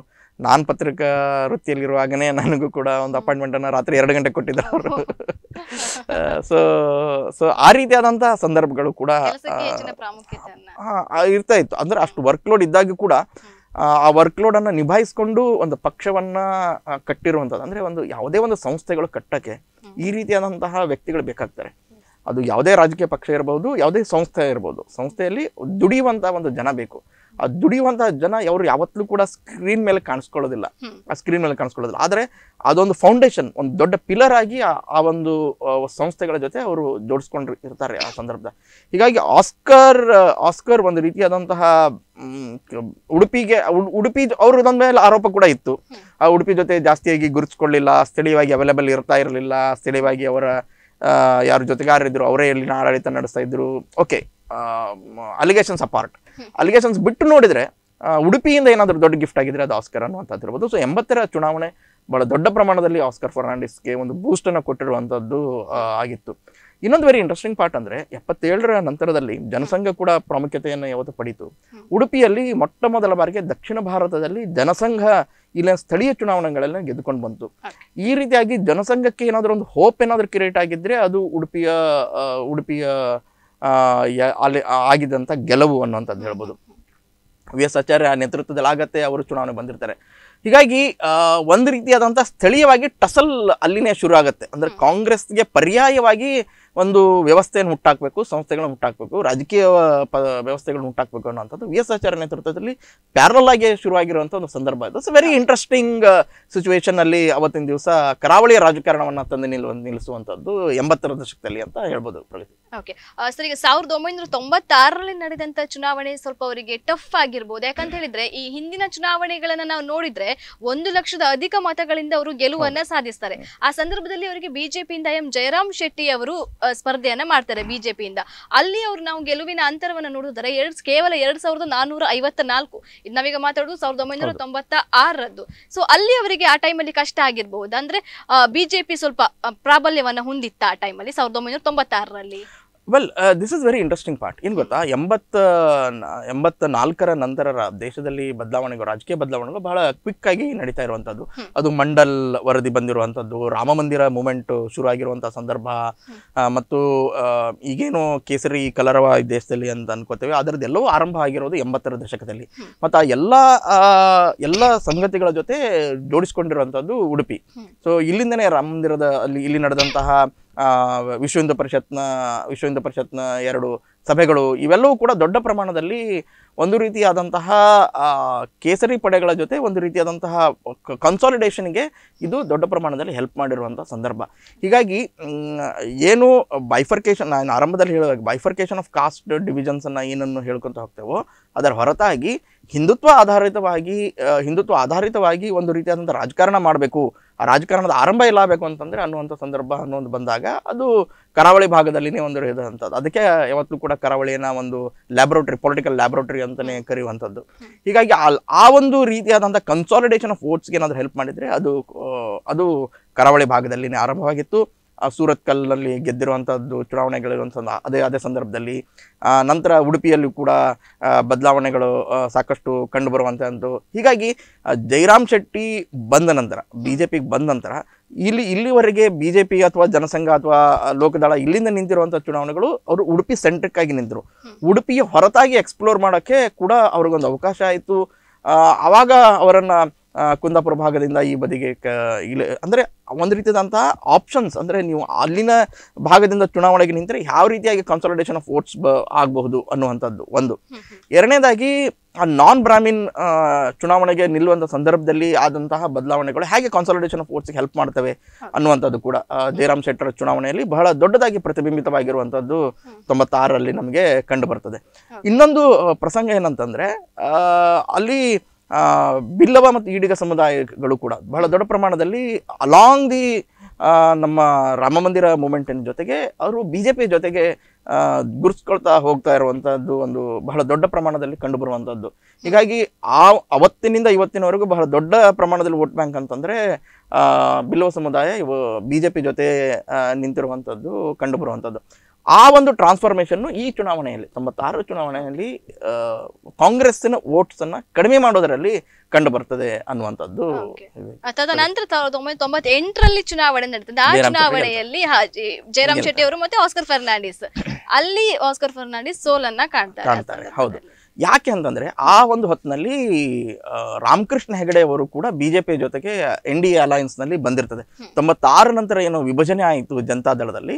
ನಾನು ಪತ್ರಿಕಾ ವೃತ್ತಿಯಲ್ಲಿರುವಾಗನೇ ನನಗೂ ಕೂಡ ಒಂದು ಅಪಾಯಿಂಟ್ಮೆಂಟನ್ನು ರಾತ್ರಿ ಎರಡು ಗಂಟೆ ಕೊಟ್ಟಿದ್ದಾರೆ ಅವರು ಸೊ ಸೊ ಆ ರೀತಿಯಾದಂತ ಸಂದರ್ಭಗಳು ಕೂಡ ಇರ್ತಾ ಇತ್ತು ಅಂದ್ರೆ ಅಷ್ಟು ಲೋಡ್ ಇದ್ದಾಗೂ ಕೂಡ ಆ ವರ್ಕ್ ಅನ್ನ ನಿಭಾಯಿಸ್ಕೊಂಡು ಒಂದು ಪಕ್ಷವನ್ನ ಕಟ್ಟಿರುವಂತದ್ದು ಅಂದ್ರೆ ಒಂದು ಯಾವುದೇ ಒಂದು ಸಂಸ್ಥೆಗಳು ಕಟ್ಟಕ್ಕೆ ಈ ರೀತಿಯಾದಂತಹ ವ್ಯಕ್ತಿಗಳು ಬೇಕಾಗ್ತಾರೆ ಅದು ಯಾವುದೇ ರಾಜಕೀಯ ಪಕ್ಷ ಇರ್ಬೋದು ಯಾವುದೇ ಸಂಸ್ಥೆ ಇರ್ಬೋದು ಸಂಸ್ಥೆಯಲ್ಲಿ ದುಡಿಯುವಂತಹ ಒಂದು ಜನ ಬೇಕು ಆ ದುಡಿಯುವಂತಹ ಜನ ಅವರು ಯಾವತ್ತೂ ಕೂಡ ಸ್ಕ್ರೀನ್ ಮೇಲೆ ಕಾಣಿಸ್ಕೊಳ್ಳೋದಿಲ್ಲ ಆ ಸ್ಕ್ರೀನ್ ಮೇಲೆ ಕಾಣಿಸ್ಕೊಳ್ಳೋದಿಲ್ಲ ಆದ್ರೆ ಅದೊಂದು ಫೌಂಡೇಶನ್ ಒಂದು ದೊಡ್ಡ ಪಿಲ್ಲರ್ ಆಗಿ ಆ ಒಂದು ಸಂಸ್ಥೆಗಳ ಜೊತೆ ಅವರು ಜೋಡಿಸ್ಕೊಂಡು ಇರ್ತಾರೆ ಆ ಸಂದರ್ಭದ ಹೀಗಾಗಿ ಆಸ್ಕರ್ ಆಸ್ಕರ್ ಒಂದು ರೀತಿಯಾದಂತಹ ಉಡುಪಿಗೆ ಉಡುಪಿ ಅವ್ರದೊಂದ ಮೇಲೆ ಆರೋಪ ಕೂಡ ಇತ್ತು ಆ ಉಡುಪಿ ಜೊತೆ ಜಾಸ್ತಿಯಾಗಿ ಗುರುತಿಸ್ಕೊಳ್ಳಿಲ್ಲ ಸ್ಥಳೀಯವಾಗಿ ಅವೈಲೇಬಲ್ ಇರ್ತಾ ಇರಲಿಲ್ಲ ಸ್ಥಳೀಯವಾಗಿ ಅವರ ಯಾರ ಜೊತೆಗಾರರಿದ್ರು ಅವರೇ ಇಲ್ಲಿನ ಆಡಳಿತ ನಡೆಸ್ತಾ ಇದ್ರು ಓಕೆ ಅಲಿಗೇಷನ್ಸ್ ಅಪಾರ್ಟ್ ಅಲಿಗೇಷನ್ಸ್ ಬಿಟ್ಟು ನೋಡಿದರೆ ಉಡುಪಿಯಿಂದ ಏನಾದರೂ ದೊಡ್ಡ ಗಿಫ್ಟ್ ಆಗಿದ್ರೆ ಅದು ಆಸ್ಕರ್ ಅನ್ನುವಂಥದ್ದಿರ್ಬೋದು ಸೊ ಎಂಬತ್ತರ ಚುನಾವಣೆ ಬಹಳ ದೊಡ್ಡ ಪ್ರಮಾಣದಲ್ಲಿ ಆಸ್ಕರ್ ಫರ್ನಾಂಡಿಸ್ಗೆ ಒಂದು ಬೂಸ್ಟನ್ನು ಕೊಟ್ಟಿರುವಂಥದ್ದು ಆಗಿತ್ತು ಇನ್ನೊಂದು ವೆರಿ ಇಂಟ್ರೆಸ್ಟಿಂಗ್ ಪಾರ್ಟ್ ಅಂದರೆ ಎಪ್ಪತ್ತೇಳರ ನಂತರದಲ್ಲಿ ಜನಸಂಘ ಕೂಡ ಪ್ರಾಮುಖ್ಯತೆಯನ್ನು ಯಾವತ್ತು ಪಡೀತು ಉಡುಪಿಯಲ್ಲಿ ಮೊಟ್ಟ ಮೊದಲ ಬಾರಿಗೆ ದಕ್ಷಿಣ ಭಾರತದಲ್ಲಿ ಜನಸಂಘ ಇಲ್ಲಿನ ಸ್ಥಳೀಯ ಚುನಾವಣೆಗಳನ್ನು ಗೆದ್ದುಕೊಂಡು ಬಂತು ಈ ರೀತಿಯಾಗಿ ಜನಸಂಘಕ್ಕೆ ಏನಾದರೂ ಒಂದು ಹೋಪ್ ಏನಾದರೂ ಕ್ರಿಯೇಟ್ ಆಗಿದ್ದರೆ ಅದು ಉಡುಪಿಯ ಉಡುಪಿಯ ಅಲ್ಲಿ ಆಗಿದ್ದಂಥ ಗೆಲುವು ಅನ್ನುವಂಥದ್ದು ಹೇಳ್ಬೋದು ವಿ ಎಸ್ ಆಚಾರ್ಯ ನೇತೃತ್ವದಲ್ಲಿ ಆಗತ್ತೆ ಅವರು ಚುನಾವಣೆ ಬಂದಿರ್ತಾರೆ ಹೀಗಾಗಿ ಒಂದು ರೀತಿಯಾದಂಥ ಸ್ಥಳೀಯವಾಗಿ ಟಸಲ್ ಅಲ್ಲಿನೇ ಶುರು ಆಗುತ್ತೆ ಅಂದರೆ ಕಾಂಗ್ರೆಸ್ಗೆ ಪರ್ಯಾಯವಾಗಿ ಒಂದು ವ್ಯವಸ್ಥೆಯನ್ನು ಹುಟ್ಟಾಕಬೇಕು ಸಂಸ್ಥೆಗಳನ್ನ ಹುಟ್ಟಾಕಬೇಕು ರಾಜಕೀಯ ಪ ವ್ಯವಸ್ಥೆಗಳನ್ನ ಹುಟ್ಟಾಕಬೇಕು ಅನ್ನೋಂಥದ್ದು ವಿ ಎಸ್ ಆಚಾರ್ಯ ನೇತೃತ್ವದಲ್ಲಿ ಪ್ಯಾರಲ್ ಆಗಿ ಶುರುವಾಗಿರುವಂಥ ಒಂದು ಸಂದರ್ಭ ಸೊ ವೆರಿ ಇಂಟ್ರೆಸ್ಟಿಂಗ್ ಅಲ್ಲಿ ಅವತ್ತಿನ ದಿವಸ ಕರಾವಳಿಯ ರಾಜಕಾರಣವನ್ನು ತಂದು ನಿಲ್ ನಿಲ್ಲಿಸುವಂಥದ್ದು ಎಂಬತ್ತರ ದಶಕದಲ್ಲಿ ಅಂತ ಹೇಳ್ಬೋದು ಪ್ರಗತಿ ಓಕೆ ಸರ್ ಈಗ ಸಾವಿರದ ಒಂಬೈನೂರ ತೊಂಬತ್ತಾರರಲ್ಲಿ ನಡೆದಂತ ಚುನಾವಣೆ ಸ್ವಲ್ಪ ಅವರಿಗೆ ಟಫ್ ಆಗಿರ್ಬೋದು ಯಾಕಂತ ಹೇಳಿದ್ರೆ ಈ ಹಿಂದಿನ ಚುನಾವಣೆಗಳನ್ನ ನಾವು ನೋಡಿದ್ರೆ ಒಂದು ಲಕ್ಷದ ಅಧಿಕ ಮತಗಳಿಂದ ಅವರು ಗೆಲುವನ್ನ ಸಾಧಿಸ್ತಾರೆ ಆ ಸಂದರ್ಭದಲ್ಲಿ ಅವರಿಗೆ ಬಿಜೆಪಿಯಿಂದ ಎಂ ಜಯರಾಮ್ ಶೆಟ್ಟಿ ಅವರು ಸ್ಪರ್ಧೆಯನ್ನ ಮಾಡ್ತಾರೆ ಬಿಜೆಪಿಯಿಂದ ಅಲ್ಲಿ ಅವರು ನಾವು ಗೆಲುವಿನ ಅಂತರವನ್ನು ನೋಡಿದ್ರೆ ಎರಡ್ ಕೇವಲ ಎರಡ್ ಸಾವಿರದ ನಾನೂರ ಐವತ್ತ ನಾಲ್ಕು ನಾವೀಗ ಮಾತಾಡೋದು ಸಾವಿರದ ಒಂಬೈನೂರ ತೊಂಬತ್ತ ಆರರದ್ದು ಸೊ ಅಲ್ಲಿ ಅವರಿಗೆ ಆ ಟೈಮಲ್ಲಿ ಕಷ್ಟ ಆಗಿರಬಹುದು ಅಂದ್ರೆ ಬಿಜೆಪಿ ಸ್ವಲ್ಪ ಪ್ರಾಬಲ್ಯವನ್ನು ಹೊಂದಿತ್ತ ಆ ಟೈಮಲ್ಲಿ ಸಾವಿರದ ಒಂಬೈನೂರ ತೊಂಬತ್ತಾರರಲ್ಲಿ well this is very interesting part ಏನು ಗೊತ್ತಾ ಎಂಬತ್ತ ಎಂಬತ್ತ ನಾಲ್ಕರ ನಂತರ ದೇಶದಲ್ಲಿ ಬದಲಾವಣೆಗಳು ರಾಜಕೀಯ ಬದಲಾವಣೆಗಳು ಬಹಳ ಕ್ವಿಕ್ ಆಗಿ ನಡೀತಾ ಇರುವಂಥದ್ದು ಅದು ಮಂಡಲ್ ವರದಿ ಬಂದಿರುವಂಥದ್ದು ರಾಮ ಮಂದಿರ ಮೂಮೆಂಟ್ ಶುರು ಆಗಿರುವಂಥ ಸಂದರ್ಭ ಮತ್ತು ಈಗೇನು ಕೇಸರಿ ಕಲರವ ದೇಶದಲ್ಲಿ ಅಂತ ಅನ್ಕೋತೇವೆ ಅದರದ್ದೆಲ್ಲವೂ ಆರಂಭ ಆಗಿರೋದು ಎಂಬತ್ತರ ದಶಕದಲ್ಲಿ ಮತ್ತು ಆ ಎಲ್ಲ ಎಲ್ಲ ಸಂಗತಿಗಳ ಜೊತೆ ಜೋಡಿಸ್ಕೊಂಡಿರುವಂಥದ್ದು ಉಡುಪಿ ಸೊ ಇಲ್ಲಿಂದನೇ ರಾಮ ಮಂದಿರದ ಅಲ್ಲಿ ಇಲ್ಲಿ ನಡೆದಂತಹ ವಿಶ್ವ ಹಿಂದೂ ಪರಿಷತ್ನ ವಿಶ್ವ ಹಿಂದೂ ಪರಿಷತ್ನ ಎರಡು ಸಭೆಗಳು ಇವೆಲ್ಲವೂ ಕೂಡ ದೊಡ್ಡ ಪ್ರಮಾಣದಲ್ಲಿ ಒಂದು ರೀತಿಯಾದಂತಹ ಕೇಸರಿ ಪಡೆಗಳ ಜೊತೆ ಒಂದು ರೀತಿಯಾದಂತಹ ಕನ್ಸಾಲಿಡೇಷನ್ಗೆ ಇದು ದೊಡ್ಡ ಪ್ರಮಾಣದಲ್ಲಿ ಹೆಲ್ಪ್ ಮಾಡಿರುವಂಥ ಸಂದರ್ಭ ಹೀಗಾಗಿ ಏನು ಬೈಫರ್ಕೇಶನ್ ನಾನು ಆರಂಭದಲ್ಲಿ ಹೇಳುವಾಗ ಬೈಫರ್ಕೇಶನ್ ಆಫ್ ಕಾಸ್ಟ್ ಡಿವಿಜನ್ಸನ್ನು ಏನನ್ನು ಹೇಳ್ಕೊತ ಹೋಗ್ತೇವೋ ಅದರ ಹೊರತಾಗಿ ಹಿಂದುತ್ವ ಆಧಾರಿತವಾಗಿ ಹಿಂದುತ್ವ ಆಧಾರಿತವಾಗಿ ಒಂದು ರೀತಿಯಾದಂಥ ರಾಜಕಾರಣ ಮಾಡಬೇಕು ಆ ರಾಜಕಾರಣದ ಆರಂಭ ಇಲ್ಲ ಆಗಬೇಕು ಅಂತಂದರೆ ಅನ್ನುವಂಥ ಸಂದರ್ಭ ಅನ್ನೋದು ಬಂದಾಗ ಅದು ಕರಾವಳಿ ಭಾಗದಲ್ಲಿನೇ ಒಂದು ಇದಂಥದ್ದು ಅದಕ್ಕೆ ಯಾವತ್ತೂ ಕೂಡ ಕರಾವಳಿಯನ್ನು ಒಂದು ಲ್ಯಾಬ್ರೋಟ್ರಿ ಪೊಲಿಟಿಕಲ್ ಲ್ಯಾಬ್ರೋಟ್ರಿ ಅಂತಲೇ ಕರೆಯುವಂಥದ್ದು ಹೀಗಾಗಿ ಆ ಒಂದು ರೀತಿಯಾದಂಥ ಕನ್ಸಾಲಿಡೇಷನ್ ಆಫ್ ವೋಟ್ಸ್ಗೆ ಏನಾದರೂ ಹೆಲ್ಪ್ ಮಾಡಿದರೆ ಅದು ಅದು ಕರಾವಳಿ ಭಾಗದಲ್ಲಿನೇ ಆರಂಭವಾಗಿತ್ತು ಸೂರತ್ ಕಲ್ನಲ್ಲಿ ಗೆದ್ದಿರುವಂಥದ್ದು ಚುನಾವಣೆಗಳಿರುವಂಥ ಅದೇ ಅದೇ ಸಂದರ್ಭದಲ್ಲಿ ನಂತರ ಉಡುಪಿಯಲ್ಲೂ ಕೂಡ ಬದಲಾವಣೆಗಳು ಸಾಕಷ್ಟು ಕಂಡು ಬರುವಂಥದ್ದು ಹೀಗಾಗಿ ಜೈರಾಮ್ ಶೆಟ್ಟಿ ಬಂದ ನಂತರ ಬಿ ಜೆ ಪಿಗೆ ಬಂದ ನಂತರ ಇಲ್ಲಿ ಇಲ್ಲಿವರೆಗೆ ಬಿ ಜೆ ಪಿ ಅಥವಾ ಜನಸಂಘ ಅಥವಾ ಲೋಕದಳ ಇಲ್ಲಿಂದ ನಿಂತಿರುವಂಥ ಚುನಾವಣೆಗಳು ಅವರು ಉಡುಪಿ ಸೆಂಟ್ರಕ್ಕಾಗಿ ನಿಂತರು ಉಡುಪಿಯ ಹೊರತಾಗಿ ಎಕ್ಸ್ಪ್ಲೋರ್ ಮಾಡೋಕ್ಕೆ ಕೂಡ ಅವ್ರಿಗೊಂದು ಅವಕಾಶ ಆಯಿತು ಆವಾಗ ಅವರನ್ನು ಕುಂದಾಪುರ ಭಾಗದಿಂದ ಈ ಬದಿಗೆ ಕ ಇಲ್ಲಿ ಅಂದರೆ ಒಂದು ರೀತಿಯಾದಂತಹ ಆಪ್ಷನ್ಸ್ ಅಂದರೆ ನೀವು ಅಲ್ಲಿನ ಭಾಗದಿಂದ ಚುನಾವಣೆಗೆ ನಿಂತರೆ ಯಾವ ರೀತಿಯಾಗಿ ಕನ್ಸಾಲಿಡೇಷನ್ ಆಫ್ ವೋಟ್ಸ್ ಬ ಆಗಬಹುದು ಅನ್ನುವಂಥದ್ದು ಒಂದು ಎರಡನೇದಾಗಿ ಆ ನಾನ್ ಬ್ರಾಹ್ಮಿನ್ ಚುನಾವಣೆಗೆ ನಿಲ್ಲುವಂಥ ಸಂದರ್ಭದಲ್ಲಿ ಆದಂತಹ ಬದಲಾವಣೆಗಳು ಹೇಗೆ ಕಾನ್ಸಾಲಿಡೇಷನ್ ಆಫ್ ವೋಟ್ಸ್ಗೆ ಹೆಲ್ಪ್ ಮಾಡ್ತವೆ ಅನ್ನುವಂಥದ್ದು ಕೂಡ ಜಯರಾಮ್ ಶೆಟ್ಟರ್ ಚುನಾವಣೆಯಲ್ಲಿ ಬಹಳ ದೊಡ್ಡದಾಗಿ ಪ್ರತಿಬಿಂಬಿತವಾಗಿರುವಂಥದ್ದು ತೊಂಬತ್ತಾರರಲ್ಲಿ ನಮಗೆ ಕಂಡು ಬರ್ತದೆ ಇನ್ನೊಂದು ಪ್ರಸಂಗ ಏನಂತಂದರೆ ಅಲ್ಲಿ ಬಿಲ್ಲವ ಮತ್ತು ಈಡಿಗ ಸಮುದಾಯಗಳು ಕೂಡ ಬಹಳ ದೊಡ್ಡ ಪ್ರಮಾಣದಲ್ಲಿ ಅಲಾಂಗ್ ದಿ ನಮ್ಮ ರಾಮ ಮಂದಿರ ಮೂಮೆಂಟಿನ ಜೊತೆಗೆ ಅವರು ಬಿ ಜೆ ಪಿ ಜೊತೆಗೆ ಗುರುಸ್ಕೊಳ್ತಾ ಹೋಗ್ತಾ ಇರುವಂಥದ್ದು ಒಂದು ಬಹಳ ದೊಡ್ಡ ಪ್ರಮಾಣದಲ್ಲಿ ಕಂಡುಬರುವಂಥದ್ದು ಹೀಗಾಗಿ ಆ ಅವತ್ತಿನಿಂದ ಇವತ್ತಿನವರೆಗೂ ಬಹಳ ದೊಡ್ಡ ಪ್ರಮಾಣದಲ್ಲಿ ವೋಟ್ ಬ್ಯಾಂಕ್ ಅಂತಂದರೆ ಬಿಲ್ಲವ ಸಮುದಾಯ ಇವು ಬಿ ಜೆ ಪಿ ಜೊತೆ ನಿಂತಿರುವಂಥದ್ದು ಕಂಡುಬರುವಂಥದ್ದು ಆ ಒಂದು ಟ್ರಾನ್ಸ್ಫಾರ್ಮೇಷನ್ನು ಈ ಚುನಾವಣೆಯಲ್ಲಿ ತೊಂಬತ್ತಾರು ಚುನಾವಣೆಯಲ್ಲಿ ಕಾಂಗ್ರೆಸ್ಸಿನ ಅನ್ನ ಕಡಿಮೆ ಮಾಡೋದರಲ್ಲಿ ಕಂಡು ಬರ್ತದೆ ಅನ್ನುವಂಥದ್ದು ತದನಂತರ ತೊಂಬತ್ತೆಂಟರಲ್ಲಿ ಚುನಾವಣೆ ನಡೀತದೆ ಆ ಚುನಾವಣೆಯಲ್ಲಿ ಜಯರಾಮ್ ಶೆಟ್ಟಿ ಅವರು ಮತ್ತೆ ಆಸ್ಕರ್ ಫರ್ನಾಂಡಿಸ್ ಅಲ್ಲಿ ಆಸ್ಕರ್ ಫರ್ನಾಂಡಿಸ್ ಸೋಲನ್ನ ಕಾಣ್ತಾರೆ ಕಾಣ್ತಾರೆ ಹೌದು ಯಾಕೆ ಅಂತಂದ್ರೆ ಆ ಒಂದು ಹೊತ್ತಿನಲ್ಲಿ ರಾಮಕೃಷ್ಣ ಹೆಗಡೆ ಅವರು ಕೂಡ ಬಿಜೆಪಿ ಜೊತೆಗೆ ಎನ್ ಡಿ ಎ ಅಲಯನ್ಸ್ ನಲ್ಲಿ ಬಂದಿರ್ತದೆ ತೊಂಬತ್ತಾರು ನಂತರ ಏನು ವಿಭಜನೆ ಆಯಿತು ಜನತಾದಳದಲ್ಲಿ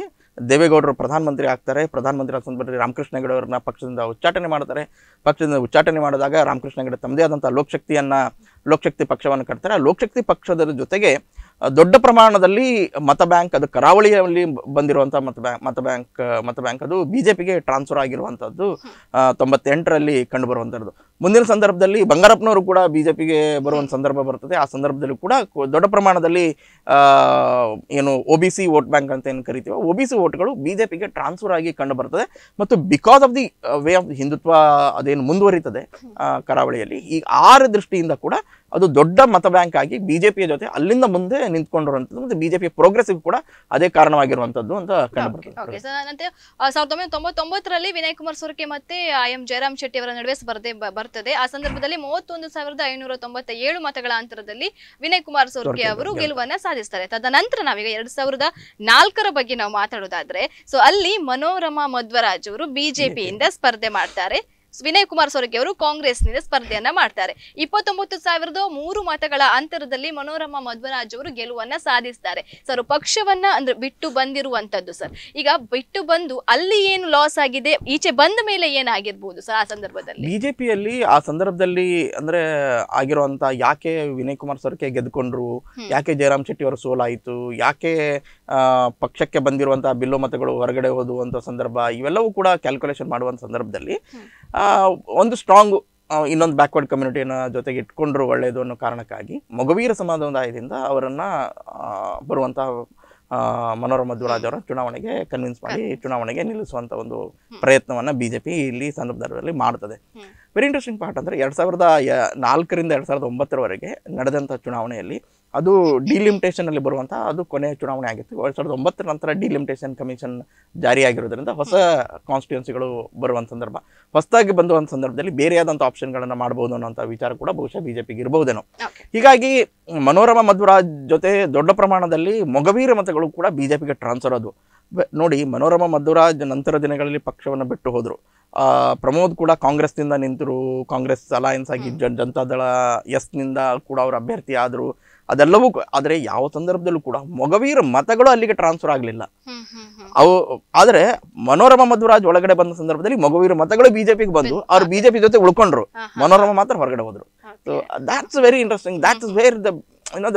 ದೇವೇಗೌಡರು ಪ್ರಧಾನಮಂತ್ರಿ ಆಗ್ತಾರೆ ಪ್ರಧಾನಮಂತ್ರಿ ಆದ ಸಂದರ್ಭದಲ್ಲಿ ರಾಮಕೃಷ್ಣ ಹೆಗಡೆ ಪಕ್ಷದಿಂದ ಉಚ್ಚಾಟನೆ ಮಾಡ್ತಾರೆ ಪಕ್ಷದಿಂದ ಉಚ್ಚಾಟನೆ ಮಾಡಿದಾಗ ರಾಮಕೃಷ್ಣ ಹೆಗಡೆ ತಮ್ಮದೇ ಆದಂಥ ಲೋಕಶಕ್ತಿಯನ್ನು ಲೋಕಶಕ್ತಿ ಪಕ್ಷವನ್ನು ಕಟ್ತಾರೆ ಲೋಕ್ಶಕ್ತಿ ಲೋಕಶಕ್ತಿ ಪಕ್ಷದ ಜೊತೆಗೆ ದೊಡ್ಡ ಪ್ರಮಾಣದಲ್ಲಿ ಮತ ಬ್ಯಾಂಕ್ ಅದು ಕರಾವಳಿಯಲ್ಲಿ ಬಂದಿರುವಂಥ ಮತ ಬ್ಯಾಂಕ್ ಮತ ಬ್ಯಾಂಕ್ ಮತ ಬ್ಯಾಂಕ್ ಅದು ಬಿ ಜೆ ಪಿಗೆ ಟ್ರಾನ್ಸ್ಫರ್ ಆಗಿರುವಂಥದ್ದು ತೊಂಬತ್ತೆಂಟರಲ್ಲಿ ಕಂಡುಬರುವಂಥದ್ದು ಮುಂದಿನ ಸಂದರ್ಭದಲ್ಲಿ ಬಂಗಾರಪ್ಪನವರು ಕೂಡ ಬಿ ಜೆ ಪಿಗೆ ಬರುವಂಥ ಸಂದರ್ಭ ಬರ್ತದೆ ಆ ಸಂದರ್ಭದಲ್ಲಿ ಕೂಡ ದೊಡ್ಡ ಪ್ರಮಾಣದಲ್ಲಿ ಏನು O B C vote bank ಅಂತ ಏನು ಕರಿತೀವೋ ಒ ಬಿ ಸಿ ವೋಟ್ಗಳು ಬಿ ಜೆ ಪಿಗೆ ಟ್ರಾನ್ಸ್ಫರ್ ಆಗಿ ಕಂಡು ಬರ್ತದೆ ಮತ್ತು because of the way of Hindutva ಅದೇನು ಮುಂದುವರಿತದೆ ಕರಾವಳಿಯಲ್ಲಿ ಈ ಆರ ದೃಷ್ಟಿಯಿಂದ ಕೂಡ ಅದು ದೊಡ್ಡ ಮತ ಬ್ಯಾಂಕ್ ಆಗಿ ಬಿಜೆಪಿಯ ಜೊತೆ ಅಲ್ಲಿಂದ ಮುಂದೆ ನಿಂತ್ಕೊಂಡಿರುವಂಥದ್ದು ಮತ್ತೆ ಬಿಜೆಪಿ ಪ್ರೋಗ್ರೆಸಿವ್ ಕೂಡ ಅದೇ ಕಾರಣವಾಗಿರುವಂತದ್ದು ಅಂತ ಕಂಡುಬರುತ್ತೆ ವಿನಯ್ ಕುಮಾರ್ ಸೋರ್ಕೆ ಮತ್ತೆ ಐ ಎಂ ಜಯರಾಮ್ ಶೆಟ್ಟಿ ಅವರ ನಡುವೆ ಸ್ಪರ್ಧೆ ಬರ್ತದೆ ಆ ಸಂದರ್ಭದಲ್ಲಿ ಮೂವತ್ತೊಂದು ಸಾವಿರದ ಐನೂರ ತೊಂಬತ್ತ ಏಳು ಮತಗಳ ಅಂತರದಲ್ಲಿ ವಿನಯ್ ಕುಮಾರ್ ಸೋರ್ಕೆ ಅವರು ಗೆಲುವನ್ನ ಸಾಧಿಸ್ತಾರೆ ತದನಂತರ ನಾವೀಗ ಎರಡ್ ಸಾವಿರದ ನಾಲ್ಕರ ಬಗ್ಗೆ ನಾವು ಮಾತಾಡೋದಾದ್ರೆ ಸೊ ಅಲ್ಲಿ ಮನೋರಮಾ ಮಧ್ವರಾಜ್ ಅವರು ಬಿಜೆಪಿಯಿಂದ ಸ್ಪರ್ಧೆ ಮಾಡ್ತಾರೆ ವಿನಯ್ ಕುಮಾರ್ ಸೊರಗಿ ಅವರು ಕಾಂಗ್ರೆಸ್ನಿಂದ ಸ್ಪರ್ಧೆಯನ್ನ ಮಾಡ್ತಾರೆ ಇಪ್ಪತ್ತೊಂಬತ್ತು ಸಾವಿರದ ಮೂರು ಮತಗಳ ಅಂತರದಲ್ಲಿ ಮನೋರಮ ಮಧ್ವರಾಜ್ ಅವರು ಗೆಲುವನ್ನ ಸಾಧಿಸ್ತಾರೆ ಸರ್ ಪಕ್ಷವನ್ನ ಅಂದ್ರೆ ಬಿಟ್ಟು ಬಂದಿರುವಂತದ್ದು ಸರ್ ಈಗ ಬಿಟ್ಟು ಬಂದು ಅಲ್ಲಿ ಏನು ಲಾಸ್ ಆಗಿದೆ ಈಚೆ ಬಂದ ಮೇಲೆ ಏನಾಗಿರ್ಬೋದು ಸರ್ ಆ ಸಂದರ್ಭದಲ್ಲಿ ಬಿಜೆಪಿಯಲ್ಲಿ ಆ ಸಂದರ್ಭದಲ್ಲಿ ಅಂದ್ರೆ ಆಗಿರುವಂತ ಯಾಕೆ ವಿನಯ್ ಕುಮಾರ್ ಸೊರಕೆ ಗೆದ್ಕೊಂಡ್ರು ಯಾಕೆ ಜಯರಾಮ್ ಶೆಟ್ಟಿ ಅವರು ಸೋಲಾಯಿತು ಯಾಕೆ ಪಕ್ಷಕ್ಕೆ ಬಂದಿರುವಂತಹ ಬಿಲ್ಲು ಮತಗಳು ಹೊರಗಡೆ ಹೋದುವಂತ ಸಂದರ್ಭ ಇವೆಲ್ಲವೂ ಕೂಡ ಕ್ಯಾಲ್ಕುಲೇಷನ್ ಮಾಡುವಂತ ಸಂದರ್ಭದಲ್ಲಿ ಒಂದು ಸ್ಟ್ರಾಂಗ್ ಇನ್ನೊಂದು ಬ್ಯಾಕ್ವರ್ಡ್ ಕಮ್ಯುನಿಟಿನ ಜೊತೆಗೆ ಇಟ್ಕೊಂಡ್ರು ಒಳ್ಳೆಯದು ಅನ್ನೋ ಕಾರಣಕ್ಕಾಗಿ ಮಗುವೀರ ಸಮಾಧಾನದಿಂದ ಅವರನ್ನು ಬರುವಂತಹ ಮನೋರಮ ಧ್ವರಾಜ್ ಅವರ ಚುನಾವಣೆಗೆ ಕನ್ವಿನ್ಸ್ ಮಾಡಿ ಚುನಾವಣೆಗೆ ನಿಲ್ಲಿಸುವಂಥ ಒಂದು ಪ್ರಯತ್ನವನ್ನು ಬಿ ಜೆ ಪಿ ಇಲ್ಲಿ ಸಂದರ್ಭದಲ್ಲಿ ಮಾಡ್ತದೆ ವೆರಿ ಇಂಟ್ರೆಸ್ಟಿಂಗ್ ಪಾರ್ಟ್ ಅಂದರೆ ಎರಡು ಸಾವಿರದ ನಾಲ್ಕರಿಂದ ಎರಡು ಸಾವಿರದ ಒಂಬತ್ತರವರೆಗೆ ನಡೆದಂಥ ಚುನಾವಣೆಯಲ್ಲಿ ಅದು ಡಿಲಿಮಿಟೇಷನಲ್ಲಿ ಬರುವಂಥ ಅದು ಕೊನೆಯ ಚುನಾವಣೆ ಆಗಿತ್ತು ಎರಡು ಸಾವಿರದ ಒಂಬತ್ತರ ನಂತರ ಡಿಲಿಮಿಟೇಷನ್ ಕಮಿಷನ್ ಜಾರಿಯಾಗಿರೋದ್ರಿಂದ ಹೊಸ ಕಾನ್ಸ್ಟಿಟ್ಯೂನ್ಸಿಗಳು ಬರುವಂಥ ಸಂದರ್ಭ ಹೊಸದಾಗಿ ಬಂದುವಂಥ ಸಂದರ್ಭದಲ್ಲಿ ಬೇರೆಯಾದಂಥ ಆಪ್ಷನ್ಗಳನ್ನು ಮಾಡ್ಬೋದು ಅನ್ನೋಂಥ ವಿಚಾರ ಕೂಡ ಬಹುಶಃ ಬಿ ಜೆ ಪಿಗೆ ಇರಬಹುದೇನೋ ಹೀಗಾಗಿ ಮನೋರಮ ಮಧ್ವರಾಜ್ ಜೊತೆ ದೊಡ್ಡ ಪ್ರಮಾಣದಲ್ಲಿ ಮೊಗವೀರ ಮತಗಳು ಕೂಡ ಬಿ ಜೆ ಪಿಗೆ ಟ್ರಾನ್ಸ್ಫರ್ ಅದು ನೋಡಿ ಮನೋರಮ ಮಧುರಾಜ್ ನಂತರ ದಿನಗಳಲ್ಲಿ ಪಕ್ಷವನ್ನು ಬಿಟ್ಟು ಹೋದರು ಪ್ರಮೋದ್ ಕೂಡ ಕಾಂಗ್ರೆಸ್ನಿಂದ ನಿಂತರು ಕಾಂಗ್ರೆಸ್ ಅಲಯನ್ಸ್ ಆಗಿ ಜನತಾದಳ ಎಸ್ನಿಂದ ಕೂಡ ಅವರು ಅಭ್ಯರ್ಥಿ ಆದರು ಅದೆಲ್ಲವೂ ಆದರೆ ಯಾವ ಸಂದರ್ಭದಲ್ಲೂ ಕೂಡ ಮೊಗವೀರ ಮತಗಳು ಅಲ್ಲಿಗೆ ಟ್ರಾನ್ಸ್ಫರ್ ಆಗಲಿಲ್ಲ ಅವು ಆದರೆ ಮನೋರಮ ಮಧುರಾಜ್ ಒಳಗಡೆ ಬಂದ ಸಂದರ್ಭದಲ್ಲಿ ಮೊಗವೀರ ಮತಗಳು ಬಿಜೆಪಿಗೆ ಬಂದು ಅವ್ರು ಬಿಜೆಪಿ ಜೊತೆ ಉಳ್ಕೊಂಡ್ರು ಮನೋರಮ ಮಾತ್ರ ಹೊರಗಡೆ ಹೋದರು so that's very interesting that's is where the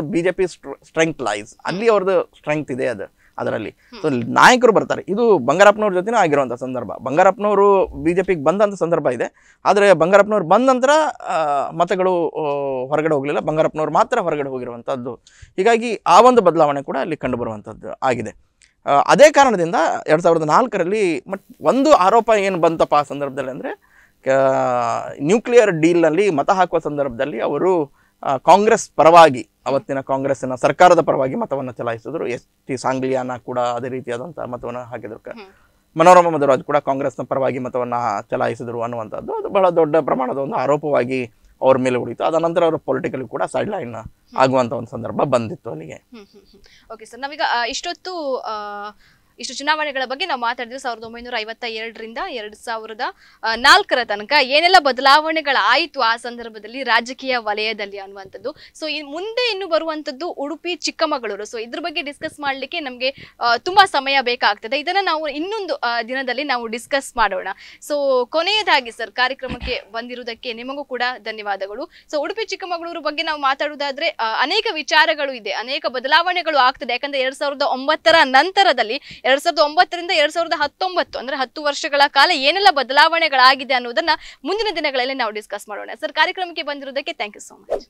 the BJP strength lies ಅಲ್ಲಿ ಅವ್ರದ್ದು ಸ್ಟ್ರೆಂತ್ ಇದೆ ಅದು ಅದರಲ್ಲಿ ಸೊ ನಾಯಕರು ಬರ್ತಾರೆ ಇದು ಬಂಗಾರಪ್ಪನವ್ರ ಜೊತೆನೂ ಆಗಿರುವಂಥ ಸಂದರ್ಭ ಬಂಗಾರಪ್ಪನವರು ಬಿ ಜೆ ಪಿಗೆ ಬಂದಂಥ ಸಂದರ್ಭ ಇದೆ ಆದರೆ ಬಂಗಾರಪ್ಪನವ್ರು ಬಂದ ನಂತರ ಮತಗಳು ಹೊರಗಡೆ ಹೋಗಲಿಲ್ಲ ಬಂಗಾರಪ್ಪನವ್ರು ಮಾತ್ರ ಹೊರಗಡೆ ಹೋಗಿರುವಂಥದ್ದು ಹೀಗಾಗಿ ಆ ಒಂದು ಬದಲಾವಣೆ ಕೂಡ ಅಲ್ಲಿ ಕಂಡುಬರುವಂಥದ್ದು ಆಗಿದೆ ಅದೇ ಕಾರಣದಿಂದ ಎರಡು ಸಾವಿರದ ನಾಲ್ಕರಲ್ಲಿ ಮಟ್ ಒಂದು ಆರೋಪ ಏನು ಬಂತಪ್ಪ ಆ ಸಂದರ್ಭದಲ್ಲಿ ಅಂದರೆ ನ್ಯೂಕ್ಲಿಯರ್ ಡೀಲ್ನಲ್ಲಿ ಮತ ಹಾಕುವ ಸಂದರ್ಭದಲ್ಲಿ ಅವರು ಕಾಂಗ್ರೆಸ್ ಪರವಾಗಿ ಅವತ್ತಿನ ಕಾಂಗ್ರೆಸ್ನ ಸರ್ಕಾರದ ಪರವಾಗಿ ಮತವನ್ನು ಚಲಾಯಿಸಿದ್ರು ಎಸ್ ಟಿ ಸಾಂಗ್ಲಿಯಾನ ಕೂಡ ಅದೇ ರೀತಿಯಾದಂತಹ ಮತವನ್ನು ಹಾಕಿದ್ರು ಮನೋರಮ ಮಧುರಾಜ್ ಕೂಡ ಕಾಂಗ್ರೆಸ್ನ ಪರವಾಗಿ ಮತವನ್ನು ಚಲಾಯಿಸಿದ್ರು ಅನ್ನುವಂಥದ್ದು ಅದು ಬಹಳ ದೊಡ್ಡ ಪ್ರಮಾಣದ ಒಂದು ಆರೋಪವಾಗಿ ಅವ್ರ ಮೇಲೆ ಉಳಿತು ಅದ ನಂತರ ಅವರು ಪೊಲಿಟಿಕಲ್ ಕೂಡ ಸೈಡ್ ಲೈನ್ ಆಗುವಂತ ಒಂದು ಸಂದರ್ಭ ಬಂದಿತ್ತು ಅಲ್ಲಿಗೆ ಓಕೆ ಸರ್ ನಾವೀಗ ಇಷ್ಟೊತ್ತು ಇಷ್ಟು ಚುನಾವಣೆಗಳ ಬಗ್ಗೆ ನಾವು ಮಾತಾಡಿದ್ವಿ ಸಾವಿರದ ಒಂಬೈನೂರ ಐವತ್ತ ಎರಡರಿಂದ ಎರಡ್ ಸಾವಿರದ ನಾಲ್ಕರ ತನಕ ಏನೆಲ್ಲ ಬದಲಾವಣೆಗಳಾಯಿತು ಆ ಸಂದರ್ಭದಲ್ಲಿ ರಾಜಕೀಯ ವಲಯದಲ್ಲಿ ಅನ್ನುವಂಥದ್ದು ಸೊ ಮುಂದೆ ಇನ್ನು ಬರುವಂಥದ್ದು ಉಡುಪಿ ಚಿಕ್ಕಮಗಳೂರು ಸೊ ಇದ್ರ ಬಗ್ಗೆ ಡಿಸ್ಕಸ್ ಮಾಡಲಿಕ್ಕೆ ನಮಗೆ ತುಂಬಾ ಸಮಯ ಬೇಕಾಗ್ತದೆ ಇದನ್ನ ನಾವು ಇನ್ನೊಂದು ದಿನದಲ್ಲಿ ನಾವು ಡಿಸ್ಕಸ್ ಮಾಡೋಣ ಸೊ ಕೊನೆಯದಾಗಿ ಸರ್ ಕಾರ್ಯಕ್ರಮಕ್ಕೆ ಬಂದಿರುವುದಕ್ಕೆ ನಿಮಗೂ ಕೂಡ ಧನ್ಯವಾದಗಳು ಸೊ ಉಡುಪಿ ಚಿಕ್ಕಮಗಳೂರು ಬಗ್ಗೆ ನಾವು ಮಾತಾಡುವುದಾದ್ರೆ ಅನೇಕ ವಿಚಾರಗಳು ಇದೆ ಅನೇಕ ಬದಲಾವಣೆಗಳು ಆಗ್ತದೆ ಯಾಕಂದ್ರೆ ಎರಡ್ ಸಾವಿರದ ಒಂಬತ್ತರ ನಂತರದಲ್ಲಿ ಎರಡ್ ಸಾವಿರದ ಒಂಬತ್ತರಿಂದ ಎರಡ್ ಸಾವಿರದ ಹತ್ತೊಂಬತ್ತು ಅಂದ್ರೆ ಹತ್ತು ವರ್ಷಗಳ ಕಾಲ ಏನೆಲ್ಲ ಬದಲಾವಣೆಗಳಾಗಿದೆ ಅನ್ನೋದನ್ನ ಮುಂದಿನ ದಿನಗಳಲ್ಲಿ ನಾವು ಡಿಸ್ಕಸ್ ಮಾಡೋಣ ಸರ್ ಕಾರ್ಯಕ್ರಮಕ್ಕೆ ಬಂದಿರೋದಕ್ಕೆ ಥ್ಯಾಂಕ್ ಯು ಸೋ ಮಚ್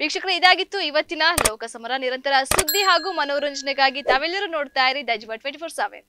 ವೀಕ್ಷಕರು ಇದಾಗಿತ್ತು ಇವತ್ತಿನ ಲೋಕಸಮರ ನಿರಂತರ ಸುದ್ದಿ ಹಾಗೂ ಮನೋರಂಜನೆಗಾಗಿ ತಾವೆಲ್ಲರೂ ನೋಡ್ತಾ ಇರಿ ದಜ್ವಾ ಟ್ವೆಂಟಿ ಫೋರ್ ಸೆವೆನ್